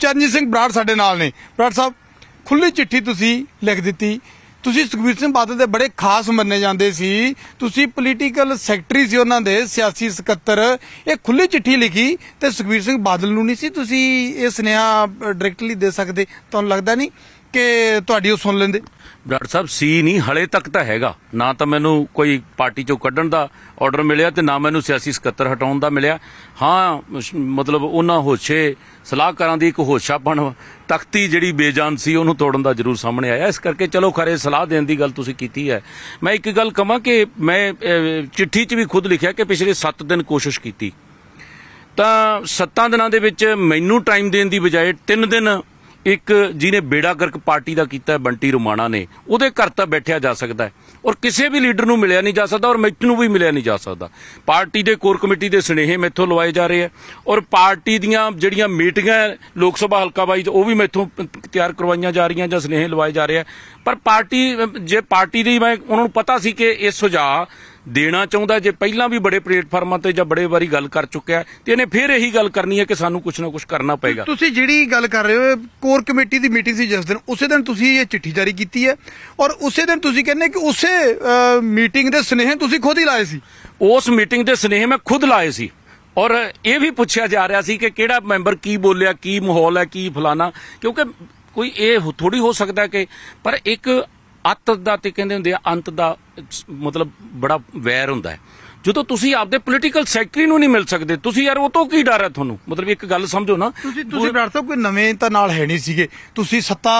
ਚਰਨਜੀਤ ਸਿੰਘ ਬਰਾੜ ਸਾਡੇ ਨਾਲ ਨੇ ਬਰਾੜ ਸਾਹਿਬ ਖੁੱਲੀ ਚਿੱਠੀ ਤੁਸੀਂ ਲਿਖ ਦਿੱਤੀ ਤੁਸੀਂ ਸੁਖਬੀਰ ਸਿੰਘ ਬਾਦਲ ਦੇ ਬੜੇ ਖਾਸ ਮੰਨੇ ਜਾਂਦੇ ਸੀ ਤੁਸੀਂ ਪੋਲੀਟੀਕਲ ਸੈਕਟਰੀ ਸੀ ਉਹਨਾਂ ਦੇ ਸਿਆਸੀ ਸਕੱਤਰ ਇਹ ਖੁੱਲੀ ਚਿੱਠੀ ਲਿਖੀ ਤੇ ਸੁਖਬੀਰ ਸਿੰਘ ਬਾਦਲ ਨੂੰ ਨਹੀਂ ਸੀ ਤੁਸੀਂ ਇਹ ਸੁਨੇਹਾ ਡਾਇਰੈਕਟਲੀ ਦੇ ਸਕਦੇ ਤੁਹਾਨੂੰ ਲੱਗਦਾ ਨਹੀਂ ਕਿ ਤੁਹਾਡੀ ਉਹ ਸੁਣ ਲੈਂਦੇ ਡਾਕਟਰ ਸਾਹਿਬ ਸੀ ਨਹੀਂ ਹਲੇ ਤੱਕ ਤਾਂ ਹੈਗਾ ਨਾ ਤਾਂ ਮੈਨੂੰ ਕੋਈ ਪਾਰਟੀ ਚੋਂ ਕੱਢਣ ਦਾ ਆਰਡਰ ਮਿਲਿਆ ਤੇ ਨਾ ਮੈਨੂੰ ਸਿਆਸੀ ਸਕੱਤਰ ਹਟਾਉਣ ਦਾ ਮਿਲਿਆ ਹਾਂ ਮਤਲਬ ਉਹਨਾਂ ਹੋਛੇ ਸਲਾਹਕਾਰਾਂ ਦੀ ਇੱਕ ਬਣ ਤਖਤੀ ਜਿਹੜੀ ਬੇਜਾਨ ਸੀ ਉਹਨੂੰ ਤੋੜਨ ਦਾ ਜ਼ਰੂਰ ਸਾਹਮਣੇ ਆਇਆ ਇਸ ਕਰਕੇ ਚਲੋ ਖਰੇ ਸਲਾਹ ਦੇਣ ਦੀ ਗੱਲ ਤੁਸੀਂ ਕੀਤੀ ਹੈ ਮੈਂ ਇੱਕ ਗੱਲ ਕਹਾਂ ਕਿ ਮੈਂ ਚਿੱਠੀ 'ਚ ਵੀ ਖੁਦ ਲਿਖਿਆ ਕਿ ਪਿਛਲੇ 7 ਦਿਨ ਕੋਸ਼ਿਸ਼ ਕੀਤੀ ਤਾਂ 7 ਦਿਨਾਂ ਦੇ ਵਿੱਚ ਮੈਨੂੰ ਟਾਈਮ ਦੇਣ ਦੀ ਬਜਾਏ 3 ਦਿਨ ਇੱਕ ਜਿਹਨੇ ਬੇੜਾ ਗਰਕ ਪਾਰਟੀ ਦਾ ਕੀਤਾ ਬੰਟੀ ਰੁਮਾਣਾ ਨੇ ਉਹਦੇ ਘਰ ਤਾਂ ਬੈਠਿਆ ਜਾ ਸਕਦਾ ਹੈ ਔਰ ਕਿਸੇ ਵੀ ਲੀਡਰ ਨੂੰ ਮਿਲਿਆ ਨਹੀਂ ਜਾ ਸਕਦਾ ਔਰ ਮੈਨੂੰ ਵੀ ਮਿਲਿਆ ਨਹੀਂ ਜਾ ਸਕਦਾ ਪਾਰਟੀ ਦੇ ਕੋਰ ਕਮੇਟੀ ਦੇ ਸਨੇਹੇ ਮੈਥੋਂ ਲਵਾਏ ਜਾ ਰਹੇ ਆ ਔਰ ਪਾਰਟੀ ਦੀਆਂ ਜਿਹੜੀਆਂ ਮੀਟਿੰਗਾਂ ਲੋਕ ਸਭਾ ਹਲਕਾ ਵਾਈਜ਼ ਉਹ ਵੀ ਮੈਥੋਂ ਤਿਆਰ ਕਰਵਾਈਆਂ ਜਾ ਰਹੀਆਂ ਜਾਂ ਸਨੇਹੇ ਲਵਾਏ ਜਾ ਰਹੇ ਆ ਪਰ ਪਾਰਟੀ ਜੇ ਪਾਰਟੀ ਦੀ ਮੈਂ ਉਹਨਾਂ ਨੂੰ ਪਤਾ ਸੀ ਕਿ ਇਹ ਸੁਝਾਅ ਦੇਣਾ ਚਾਹੁੰਦਾ ਜੇ ਪਹਿਲਾਂ ਵੀ ਬੜੇ ਪਲੇਟਫਾਰਮਾਂ ਤੇ ਜਾਂ ਬੜੇ ਵਾਰੀ ਗੱਲ ਕਰ ਚੁੱਕਿਆ ਤੇ ਇਹਨੇ ਫਿਰ ਇਹੀ ਗੱਲ ਕਰਨੀ ਹੈ ਕਿ ਸਾਨੂੰ ਕੁਝ ਨਾ ਕੁਝ ਕਰਨਾ ਪਏਗਾ ਤੁਸੀਂ ਜਿਹੜੀ ਗੱਲ ਕਰ ਰਹੇ ਹੋ ਕੋਰ ਕਮੇਟੀ ਦੀ ਮੀਟਿੰਗ ਸੀ ਜਿਸ ਦਿਨ ਉਸੇ ਦਿਨ ਤੁਸੀਂ ਇਹ ਚਿੱਠੀ ਜਾਰੀ ਕੀਤੀ ਹੈ ਔਰ ਉਸੇ ਦਿਨ ਤੁਸੀਂ ਕਹਿੰਦੇ ਕਿ ਉਸੇ ਮੀਟਿੰਗ ਦੇ ਸਨੇਹ ਤੁਸੀਂ ਖੁਦ ਹੀ ਲਾਏ ਸੀ ਉਸ ਮੀਟਿੰਗ ਦੇ ਸਨੇਹ ਮੈਂ ਖੁਦ ਲਾਏ ਸੀ ਔਰ ਇਹ ਵੀ ਪੁੱਛਿਆ ਜਾ ਰਿਹਾ ਸੀ ਕਿ ਕਿਹੜਾ ਮੈਂਬਰ ਕੀ ਬੋਲਿਆ ਕੀ ਮਾਹੌਲ ਹੈ ਕੀ ਫਲਾਣਾ ਕਿਉਂਕਿ ਕੋਈ ਇਹ ਥੋੜੀ ਹੋ ਸਕਦਾ ਕਿ ਪਰ ਇੱਕ ਅੱਤ ਦਾ ਤੇ ਕਹਿੰਦੇ ਹੁੰਦੇ ਆ ਅੰਤ ਦਾ ਮਤਲਬ ਬੜਾ ਵੈਰ ਹੁੰਦਾ ਹੈ ਜਦੋਂ ਤੁਸੀਂ ਆਪਦੇ ਪੋਲੀਟੀਕਲ ਸੈਕਟਰੀ ਨੂੰ ਨਹੀਂ ਮਿਲ ਸਕਦੇ ਤੁਸੀਂ ਯਾਰ ਉਹ ਤੋਂ ਕੀ ਡਰ ਹੈ ਤੁਹਾਨੂੰ ਮਤਲਬ ਇੱਕ ਗੱਲ ਸਮਝੋ ਨਾ ਤੁਸੀਂ ਤੁਸੀਂ ਡਾਕਟਰ ਸਾਹਿਬ ਕੋਈ ਨਵੇਂ ਤਾਂ ਨਾਲ ਹੈ ਨਹੀਂ ਸੀਗੇ ਤੁਸੀਂ ਸੱਤਾ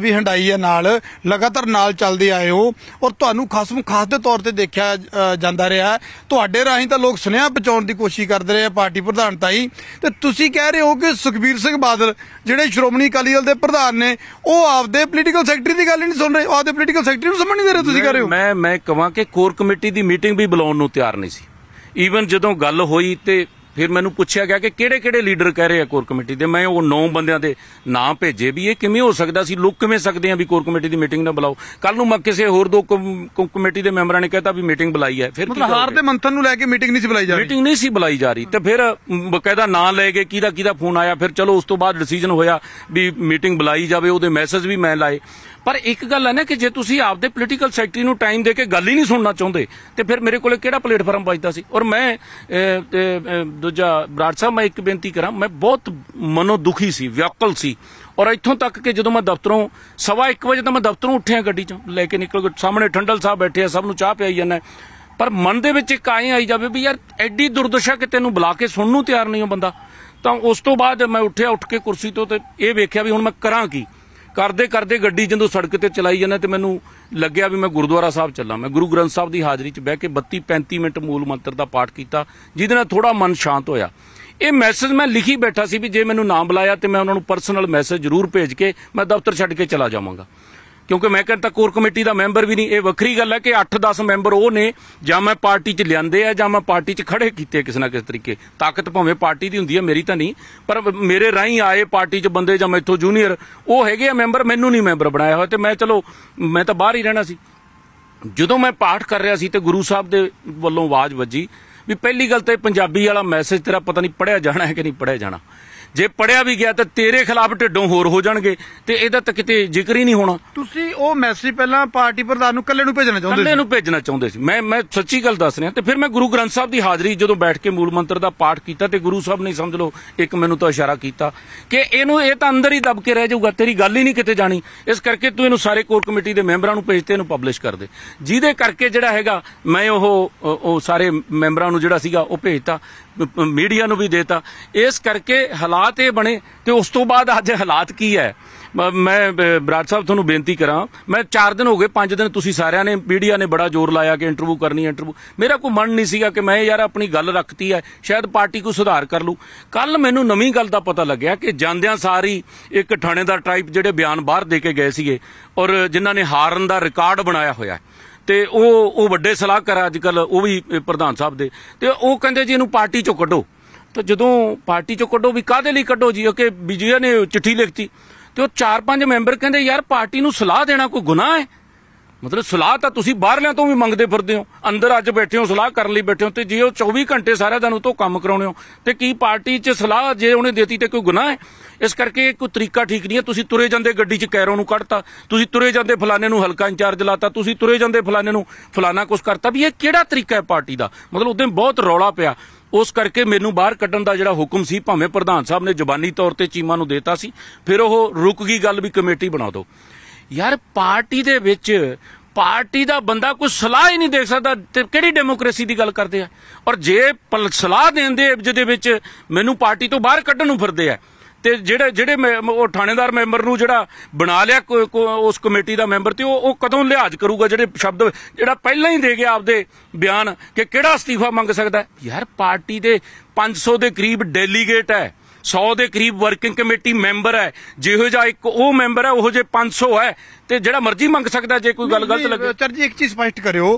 ਵੀ ਹੰਡਾਈ ਹੈ ਨਾਲ ਲਗਾਤਾਰ ਨਾਲ ਚੱਲਦੇ ਆਏ ਹੋ ਔਰ ਤੁਹਾਨੂੰ ਖਾਸਮ ਖਾਸ ਦੇ ਤੌਰ ਤੇ ਦੇਖਿਆ ਜਾਂਦਾ ਰਿਹਾ ਤੁਹਾਡੇ ਰਾਹੀਂ ਤਾਂ ਲੋਕ ਸੁਨੇਹਾ ਪਹੁੰਚਾਉਣ ਦੀ ਕੋਸ਼ਿਸ਼ ਕਰਦੇ ਰਹੇ ਆ ਪਾਰਟੀ ਪ੍ਰਧਾਨ ਤਾਈ ਤੇ ਤੁਸੀਂ ਕਹਿ ਰਹੇ ਹੋ ਕਿ ਸੁਖਬੀਰ ਸਿੰਘ ਬਾਦਲ ਜਿਹੜੇ ਸ਼੍ਰੋਮਣੀ ਅਕਾਲੀ ਦਲ ਦੇ ਪ੍ਰਧਾਨ ਨੇ ਉਹ ਆਪਦੇ ਪੋਲੀਟੀਕਲ ਸੈਕਟਰੀ ਦੀ ਗੱਲ ਹੀ ਨਹੀਂ ਸੁਣ ਰਹੇ ਆਪਦੇ ਪੋਲੀਟੀਕਲ ਸੈਕਟਰੀ ਨੂੰ ਸਮਝ ਨਹੀਂ ਦੇ ਰਹੇ ਤੁਸੀਂ ਕਹਿ ਰਹੇ ਹੋ ਮੈਂ ਮੈਂ ਕਹਾਂ ਕਿ ਕੋਰ ਕਮੇਟੀ ਦੀ ਮੀਟਿੰਗ ਵੀ ਬੁਲਾਉਣ ਨੂੰ ਤਿਆਰ ਨਹੀਂ ਸੀ ਈਵਨ ਜਦੋਂ ਗੱਲ ਹੋਈ ਤੇ ਫਿਰ ਮੈਨੂੰ ਪੁੱਛਿਆ ਗਿਆ ਕਿ ਕਿਹੜੇ ਕਿਹੜੇ ਲੀਡਰ ਕਹਿ ਰਹੇ ਆ ਕੋਰ ਕਮੇਟੀ ਦੇ ਮੈਂ ਉਹ ਨੌ ਬੰਦਿਆਂ ਦੇ ਨਾਮ ਭੇਜੇ ਵੀ ਇਹ ਕਿਵੇਂ ਹੋ ਸਕਦਾ ਸੀ ਲੋਕ ਕਿਵੇਂ ਸਕਦੇ ਆ ਵੀ ਕੋਰ ਕਮੇਟੀ ਦੀ ਮੀਟਿੰਗ ਨਾ ਬੁਲਾਓ ਕੱਲ ਨੂੰ ਮੈਂ ਕਿਸੇ ਹੋਰ ਦੋ ਕਮੇਟੀ ਦੇ ਮੈਂਬਰਾਂ ਨੇ ਕਹਿਤਾ ਵੀ ਮੀਟਿੰਗ ਬੁਲਾਈ ਹੈ ਫਿਰ ਮਤਲਬ ਹਾਰ ਦੇ ਮੰਥਨ ਨੂੰ ਲੈ ਕੇ ਮੀਟਿੰਗ ਨਹੀਂ ਸੀ ਬੁਲਾਈ ਜਾ ਰਹੀ ਮੀਟਿੰਗ ਨਹੀਂ ਸੀ ਬੁਲਾਈ ਜਾ ਰਹੀ ਤੇ ਫਿਰ ਬਕਾਇਦਾ ਨਾਂ ਲੈ ਕੇ ਕਿਹਦਾ ਕਿਹਦਾ ਫੋਨ ਆਇਆ ਫਿਰ ਚਲੋ ਉਸ ਤੋਂ ਬਾਅਦ ਡਿਸੀਜਨ ਹੋਇਆ ਵੀ ਮੀਟਿੰਗ ਬੁਲਾਈ ਜਾਵੇ ਉਹਦੇ ਮੈਸੇਜ ਵੀ ਮੈਂ ਲਾਏ ਪਰ ਇੱਕ ਗੱਲ ਹੈ ਨਾ ਕਿ ਜੇ ਤੁਸੀਂ ਆਪਦੇ ਪੋਲੀਟੀਕਲ ਸੈਕਟਰੀ ਨੂੰ ਟਾਈਮ ਦੇ ਕੇ ਗੱਲ ਹੀ ਨਹੀਂ ਸੁਣਨਾ ਚਾਹੁੰਦੇ ਤੇ ਫਿਰ ਮੇਰੇ ਕੋਲੇ ਕਿਹੜਾ ਪਲੇਟਫਾਰਮ ਬਚਦਾ ਸੀ ਔਰ ਮੈਂ ਦੂਜਾ ਬਰਾੜ ਸਾਹਿਬ ਮੈਂ ਇੱਕ ਬੇਨਤੀ ਕਰਾਂ ਮੈਂ ਬਹੁਤ ਮਨੋ ਦੁਖੀ ਸੀ ਵਿਅਕਲ ਸੀ ਔਰ ਇੱਥੋਂ ਤੱਕ ਕਿ ਜਦੋਂ ਮੈਂ ਦਫ਼ਤਰੋਂ ਸਵਾ 1 ਵਜੇ ਤਾਂ ਮੈਂ ਦਫ਼ਤਰੋਂ ਉੱਠਿਆ ਗੱਡੀ ਚੋਂ ਲੈ ਕੇ ਨਿਕਲ ਗਿਆ ਸਾਹਮਣੇ ਠੰਡਲ ਸਾਹਿਬ ਬੈਠੇ ਆ ਸਭ ਨੂੰ ਚਾਹ ਪਿਆਈ ਜਾਂਦਾ ਪਰ ਮਨ ਦੇ ਵਿੱਚ ਇੱਕ ਆਏ ਆਈ ਜਾਵੇ ਵੀ ਯਾਰ ਐਡੀ ਦੁਰਦਸ਼ਾ ਕਿ ਤੈਨੂੰ ਬੁਲਾ ਕੇ ਸੁਣਨ ਨੂੰ ਤਿਆਰ ਨਹੀਂ ਹੋ ਬੰਦਾ ਤਾਂ ਉਸ ਤੋਂ ਬਾਅਦ ਮੈਂ ਉੱਠਿਆ ਉੱਠ ਕੇ ਕੁਰਸੀ ਤੋਂ ਤੇ ਇਹ ਵੇਖਿਆ ਵੀ ਹੁਣ ਮੈਂ ਕਰਾਂ ਕੀ ਕਰਦੇ ਕਰਦੇ ਗੱਡੀ ਜਦੋਂ ਸੜਕ ਤੇ ਚਲਾਈ ਜਾਂਦਾ ਤੇ ਮੈਨੂੰ ਲੱਗਿਆ ਵੀ ਮੈਂ ਗੁਰਦੁਆਰਾ ਸਾਹਿਬ ਚੱਲਾਂ ਮੈਂ ਗੁਰੂ ਗ੍ਰੰਥ ਸਾਹਿਬ ਦੀ ਹਾਜ਼ਰੀ 'ਚ ਬਹਿ ਕੇ 32 35 ਮਿੰਟ ਮੂਲ ਮੰਤਰ ਦਾ ਪਾਠ ਕੀਤਾ ਜਿਹਦੇ ਨਾਲ ਥੋੜਾ ਮਨ ਸ਼ਾਂਤ ਹੋਇਆ ਇਹ ਮੈਸੇਜ ਮੈਂ ਲਿਖੀ ਬੈਠਾ ਸੀ ਵੀ ਜੇ ਮੈਨੂੰ ਨਾਮ ਬੁਲਾਇਆ ਤੇ ਮੈਂ ਉਹਨਾਂ ਨੂੰ ਪਰਸਨਲ ਮੈਸੇਜ ਜ਼ਰੂਰ ਭੇਜ ਕੇ ਮੈਂ ਦਫ਼ਤਰ ਛੱਡ ਕੇ ਚਲਾ ਜਾਵਾਂਗਾ ਕਿਉਂਕਿ ਮੈਂ ਕਹਿੰਦਾ ਕੋਰ ਕਮੇਟੀ ਦਾ ਮੈਂਬਰ ਵੀ ਨਹੀਂ ਇਹ ਵੱਖਰੀ ਗੱਲ ਹੈ ਕਿ 8-10 ਮੈਂਬਰ ਉਹ ਨੇ ਜਾਂ ਮੈਂ ਪਾਰਟੀ 'ਚ ਲਿਆਂਦੇ ਆ ਜਾਂ ਮੈਂ ਪਾਰਟੀ 'ਚ ਖੜੇ ਕੀਤੇ ਕਿਸੇ ਨਾ ਕਿਸੇ ਤਰੀਕੇ ਤਾਕਤ ਭਾਵੇਂ ਪਾਰਟੀ ਦੀ ਹੁੰਦੀ ਹੈ ਮੇਰੀ ਤਾਂ ਨਹੀਂ ਪਰ ਮੇਰੇ ਰਾਹੀਂ ਆਏ ਪਾਰਟੀ 'ਚ ਬੰਦੇ ਜਾਂ ਮੈਥੋਂ ਜੂਨੀਅਰ ਉਹ ਹੈਗੇ ਆ ਮੈਂਬਰ ਮੈਨੂੰ ਨਹੀਂ ਮੈਂਬਰ ਬਣਾਇਆ ਹੋਇਆ ਤੇ ਮੈਂ ਚਲੋ ਮੈਂ ਤਾਂ ਬਾਹਰ ਹੀ ਰਹਿਣਾ ਸੀ ਜਦੋਂ ਮੈਂ ਪਾਠ ਕਰ ਰਿਹਾ ਸੀ ਤੇ ਗੁਰੂ ਸਾਹਿਬ ਦੇ ਵੱਲੋਂ ਆਵਾਜ਼ ਵੱਜੀ ਵੀ ਪਹਿਲੀ ਗੱਲ ਤਾਂ ਇਹ ਪੰਜਾਬੀ ਵਾਲਾ ਮੈਸੇਜ ਤੇਰਾ ਪਤਾ ਨਹੀਂ ਪੜਿਆ ਜਾਣਾ ਹੈ ਕਿ ਨਹੀਂ ਪੜਿਆ ਜਾਣਾ ਜੇ ਪੜਿਆ ਵੀ ਗਿਆ ਤਾਂ ਤੇਰੇ ਖਿਲਾਫ ਢਿੱਡੋਂ ਹੋਰ ਹੋ ਜਾਣਗੇ ਤੇ ਇਹਦਾ ਤਾਂ ਕਿਤੇ ਜ਼ਿਕਰ ਹੀ ਨਹੀਂ ਹੋਣਾ ਤੁਸੀਂ ਉਹ ਮੈਸੇਜ ਪਹਿਲਾਂ ਪਾਰਟੀ ਪ੍ਰਧਾਨ ਨੂੰ ਕੱਲੇ ਨੂੰ ਭੇਜਣਾ ਚਾਹੁੰਦੇ ਸੀ ਕੱਲੇ ਨੂੰ ਭੇਜਣਾ ਚਾਹੁੰਦੇ ਸੀ ਮੈਂ ਮੈਂ ਸੱਚੀ ਗੱਲ ਦੱਸ ਰਿਹਾ ਤੇ ਫਿਰ ਮੈਂ ਗੁਰੂ ਗ੍ਰੰਥ ਸਾਹਿਬ ਦੀ ਹਾਜ਼ਰੀ ਜਦੋਂ ਬੈਠ ਕੇ ਮੂਲ ਮੰਤਰ ਦਾ ਪਾਠ ਕੀਤਾ ਤੇ ਗੁਰੂ ਸਾਹਿਬ ਨੇ ਸਮਝ ਲਓ ਇੱਕ ਮੈਨੂੰ ਤਾਂ ਇਸ਼ਾਰਾ ਕੀਤਾ ਕਿ ਇਹਨੂੰ ਇਹ ਤਾਂ ਅੰਦਰ ਹੀ ਦਬ ਕੇ ਰਹਿ ਜਾਊਗਾ ਤੇਰੀ ਗੱਲ ਹੀ ਨਹੀਂ ਕਿਤੇ ਜਾਣੀ ਇਸ ਕਰਕੇ ਤੂੰ ਇਹਨੂੰ ਸਾਰੇ ਕੋਰ ਕਮੇਟੀ ਦੇ ਮੈਂਬਰਾਂ ਨੂੰ ਭੇਜ ਤੇ ਇਹਨੂੰ ਪਬਲਿਸ਼ ਕਰ ਦੇ ਜਿਹਦੇ ਕਰਕੇ ਜਿਹੜਾ ਹੈਗਾ ਮੈਂ ਉਹ ਉਹ ਸਾਰੇ ਮੈਂਬਰਾਂ ਨੂੰ ਜਿਹੜਾ ਸੀਗਾ ਉਹ ਭੇਜਤਾ ਮੀਡੀਆ ਨੂੰ ਵੀ ਦੇਤਾ ਇਸ ਕਰਕੇ ਹਾਲਾਤ ਇਹ ਬਣੇ ਤੇ ਉਸ ਤੋਂ ਬਾਅਦ ਅੱਜ ਹਾਲਾਤ ਕੀ ਹੈ ਮੈਂ ਬਰਾੜ ਸਾਹਿਬ ਤੁਹਾਨੂੰ ਬੇਨਤੀ ਕਰਾਂ ਮੈਂ 4 ਦਿਨ ਹੋ ਗਏ 5 ਦਿਨ ਤੁਸੀਂ ਸਾਰਿਆਂ ਨੇ ਮੀਡੀਆ ਨੇ ਬੜਾ ਜ਼ੋਰ ਲਾਇਆ ਕਿ ਇੰਟਰਵਿਊ ਕਰਨੀ ਇੰਟਰਵਿਊ ਮੇਰਾ ਕੋਈ ਮਨ ਨਹੀਂ ਸੀਗਾ ਕਿ ਮੈਂ ਯਾਰ ਆਪਣੀ ਗੱਲ ਰੱਖਤੀ ਹੈ ਸ਼ਾਇਦ ਪਾਰਟੀ ਕੋ ਸੁਧਾਰ ਕਰ ਲੂ ਕੱਲ ਮੈਨੂੰ ਨਵੀਂ ਗੱਲ ਦਾ ਪਤਾ ਲੱਗਿਆ ਕਿ ਜਾਂਦਿਆਂ ਸਾਰੀ ਇੱਕ ਠਾਣੇ ਦਾ ਟਾਈਪ ਜਿਹੜੇ ਬਿਆਨ ਬਾਹਰ ਦੇ ਕੇ ਗਏ ਸੀਗੇ ਔਰ ਜਿਨ੍ਹਾਂ ਨੇ ਹਾਰਨ ਦਾ ਰਿਕਾਰਡ ਬਣਾਇਆ ਹੋਇਆ ਹੈ ਤੇ ਉਹ ਉਹ ਵੱਡੇ ਸਲਾਹਕਾਰ ਅੱਜ ਕੱਲ ਉਹ ਵੀ ਪ੍ਰਧਾਨ ਸਾਹਿਬ ਦੇ ਤੇ ਉਹ ਕਹਿੰਦੇ ਜੀ ਇਹਨੂੰ ਪਾਰਟੀ ਚੋਂ ਕੱਢੋ ਤਾਂ ਜਦੋਂ ਪਾਰਟੀ ਚੋਂ ਕੱਢੋ ਵੀ ਕਾਦੇ ਲਈ ਕੱਢੋ ਜੀ ਕਿ ਵਿਜੇ ਨੇ ਚਿੱਠੀ ਲਿਖਤੀ ਤੇ ਉਹ ਚਾਰ ਪੰਜ ਮੈਂਬਰ ਕਹਿੰਦੇ ਯਾਰ ਪਾਰਟੀ ਨੂੰ ਸਲਾਹ ਦੇਣਾ ਕੋਈ ਗੁਨਾਹ ਹੈ ਮਤਲਬ ਸਲਾਹ ਤਾਂ ਤੁਸੀਂ ਬਾਹਰਲਿਆਂ ਤੋਂ ਵੀ ਮੰਗਦੇ ਫਿਰਦੇ ਹੋ ਅੰਦਰ ਅੱਜ ਬੈਠੇ ਹੋ ਸਲਾਹ ਕਰਨ ਲਈ ਬੈਠੇ ਹੋ ਤੇ ਜੇ ਉਹ 24 ਘੰਟੇ ਸਾਰਾ ਦਿਨ ਉਤੋਂ ਕੰਮ ਕਰਾਉਣੇ ਹੋ ਤੇ ਕੀ ਪਾਰਟੀ 'ਚ ਸਲਾਹ ਜੇ ਉਹਨੇ ਦਿੱਤੀ ਤੇ ਕੋਈ ਗੁਨਾਹ ਹੈ ਇਸ ਕਰਕੇ ਕੋਈ ਤਰੀਕਾ ਠੀਕ ਨਹੀਂ ਹੈ ਤੁਸੀਂ ਤੁਰੇ ਜਾਂਦੇ ਗੱਡੀ 'ਚ ਕੈਰੋਂ ਨੂੰ ਕੱਢਤਾ ਤੁਸੀਂ ਤੁਰੇ ਜਾਂਦੇ ਫਲਾਣੇ ਨੂੰ ਹਲਕਾ ਇੰਚਾਰਜ ਲਾਤਾ ਤੁਸੀਂ ਤੁਰੇ ਜਾਂਦੇ ਫਲਾਣੇ ਨੂੰ ਫਲਾਣਾ ਕੁਝ ਕਰਤਾ ਵੀ ਇਹ ਕਿਹੜਾ ਤਰੀਕਾ ਹੈ ਪਾਰਟੀ ਦਾ ਮਤਲਬ ਉਦੋਂ ਬਹੁਤ ਰੌਲਾ ਪਿਆ ਉਸ ਕਰਕੇ ਮੈਨੂੰ ਬਾਹਰ ਕੱਢਣ ਦਾ ਜਿਹੜਾ ਹੁਕਮ ਸੀ ਭਾਵੇਂ ਪ੍ਰਧਾਨ ਸਾਹਿਬ ਨੇ ਜ਼ੁਬਾਨੀ ਤੌਰ ਤੇ ਚੀਮਾ ਨੂੰ ਦਿੱਤਾ ਸੀ ਫਿਰ ਉਹ ਰੁਕ ਗਈ ਗੱਲ ਵੀ ਕਮੇਟੀ ਬਣਾ ਦਿਓ ਯਾਰ ਪਾਰਟੀ ਦੇ ਵਿੱਚ ਪਾਰਟੀ ਦਾ ਬੰਦਾ ਕੋਈ ਸਲਾਹ ਹੀ ਨਹੀਂ ਦੇ ਸਕਦਾ ਤੇ ਕਿਹੜੀ ਡੈਮੋਕ੍ਰੇਸੀ ਦੀ ਗੱਲ ਕਰਦੇ ਆ ਔਰ ਜੇ ਸਲਾਹ ਦੇਣ ਦੇ ਜਿਹਦੇ ਵਿੱਚ ਮੈਨੂੰ ਪਾਰਟੀ ਤੋਂ ਬਾਹਰ ਕੱਢਣ ਨੂੰ ਫਿਰਦੇ ਆ ਤੇ ਜਿਹੜੇ ਜਿਹੜੇ ਉਹ ਥਾਣੇਦਾਰ ਮੈਂਬਰ ਨੂੰ ਜਿਹੜਾ ਬਣਾ ਲਿਆ ਉਸ ਕਮੇਟੀ ਦਾ ਮੈਂਬਰ ਤੇ ਉਹ ਉਹ ਕਦੋਂ ਲਿਹਾਜ਼ ਕਰੂਗਾ ਜਿਹੜੇ ਸ਼ਬਦ ਜਿਹੜਾ ਪਹਿਲਾਂ ਹੀ ਦੇ ਗਿਆ ਆਪਦੇ ਬਿਆਨ ਕਿ ਕਿਹੜਾ ਅਸਤੀਫਾ ਮੰਗ ਸਕਦਾ ਯਾਰ ਪਾਰਟੀ ਦੇ 500 ਦੇ ਕਰੀਬ ਡੈਲੀਗੇਟ ਹੈ 100 ਦੇ ਕਰੀਬ ਵਰਕਿੰਗ ਕਮੇਟੀ ਮੈਂਬਰ ਹੈ ਜਿਹੋ ਜਿਹਾ ਇੱਕ ਉਹ ਮੈਂਬਰ ਹੈ ਉਹੋ ਜੇ 500 ਹੈ ਤੇ ਜਿਹੜਾ ਮਰਜ਼ੀ ਮੰਗ ਸਕਦਾ ਜੇ ਕੋਈ ਗੱਲ ਗਲਤ ਲੱਗੇ ਚਰਜੀ ਜੀ ਇੱਕ ਚੀਜ਼ ਸਪਸ਼ਟ ਕਰਿਓ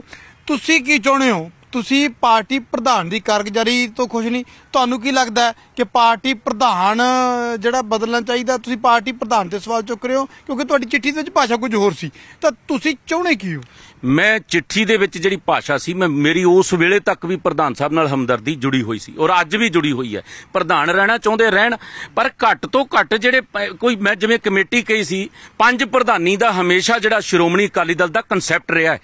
ਤੁਸੀਂ ਕੀ ਚਾਹੁੰਦੇ ਹੋ ਤੁਸੀਂ ਪਾਰਟੀ ਪ੍ਰਧਾਨ ਦੀ ਕਾਰਗੁਜ਼ਾਰੀ ਤੋਂ ਖੁਸ਼ ਨਹੀਂ ਤੁਹਾਨੂੰ ਕੀ ਲੱਗਦਾ ਕਿ ਪਾਰਟੀ ਪ੍ਰਧਾਨ ਜਿਹੜਾ ਬਦਲਣਾ ਚਾਹੀਦਾ ਤੁਸੀਂ ਪਾਰਟੀ ਪ੍ਰਧਾਨ ਤੇ ਸਵਾਲ ਚੁੱਕ ਰਹੇ ਹੋ ਕਿਉਂਕਿ ਤੁਹਾਡੀ ਚਿੱਠੀ ਦੇ ਵਿੱਚ ਭਾਸ਼ਾ ਕੁਝ ਹੋਰ ਸੀ ਤਾਂ ਤੁਸੀਂ ਚਾਹੁੰਦੇ ਕੀ ਹੋ ਮੈਂ ਚਿੱਠੀ ਦੇ ਵਿੱਚ ਜਿਹੜੀ ਭਾਸ਼ਾ ਸੀ ਮੈਂ ਮੇਰੀ ਉਸ ਵੇਲੇ ਤੱਕ ਵੀ ਪ੍ਰਧਾਨ ਸਾਹਿਬ ਨਾਲ ਹਮਦਰਦੀ ਜੁੜੀ ਹੋਈ ਸੀ ਔਰ ਅੱਜ ਵੀ ਜੁੜੀ ਹੋਈ ਹੈ ਪ੍ਰਧਾਨ ਰਹਿਣਾ ਚਾਹੁੰਦੇ ਰਹਿਣ ਪਰ ਘੱਟ ਤੋਂ ਘੱਟ ਜਿਹੜੇ ਕੋਈ ਮੈਂ ਜਿਵੇਂ ਕਮੇਟੀ ਕਹੀ ਸੀ ਪੰਜ ਪ੍ਰਧਾਨੀ ਦਾ ਹਮੇਸ਼ਾ ਜਿਹੜਾ ਸ਼੍ਰੋਮਣੀ ਅਕਾਲੀ ਦਲ ਦਾ ਕਨਸੈਪਟ ਰਿਹਾ ਹੈ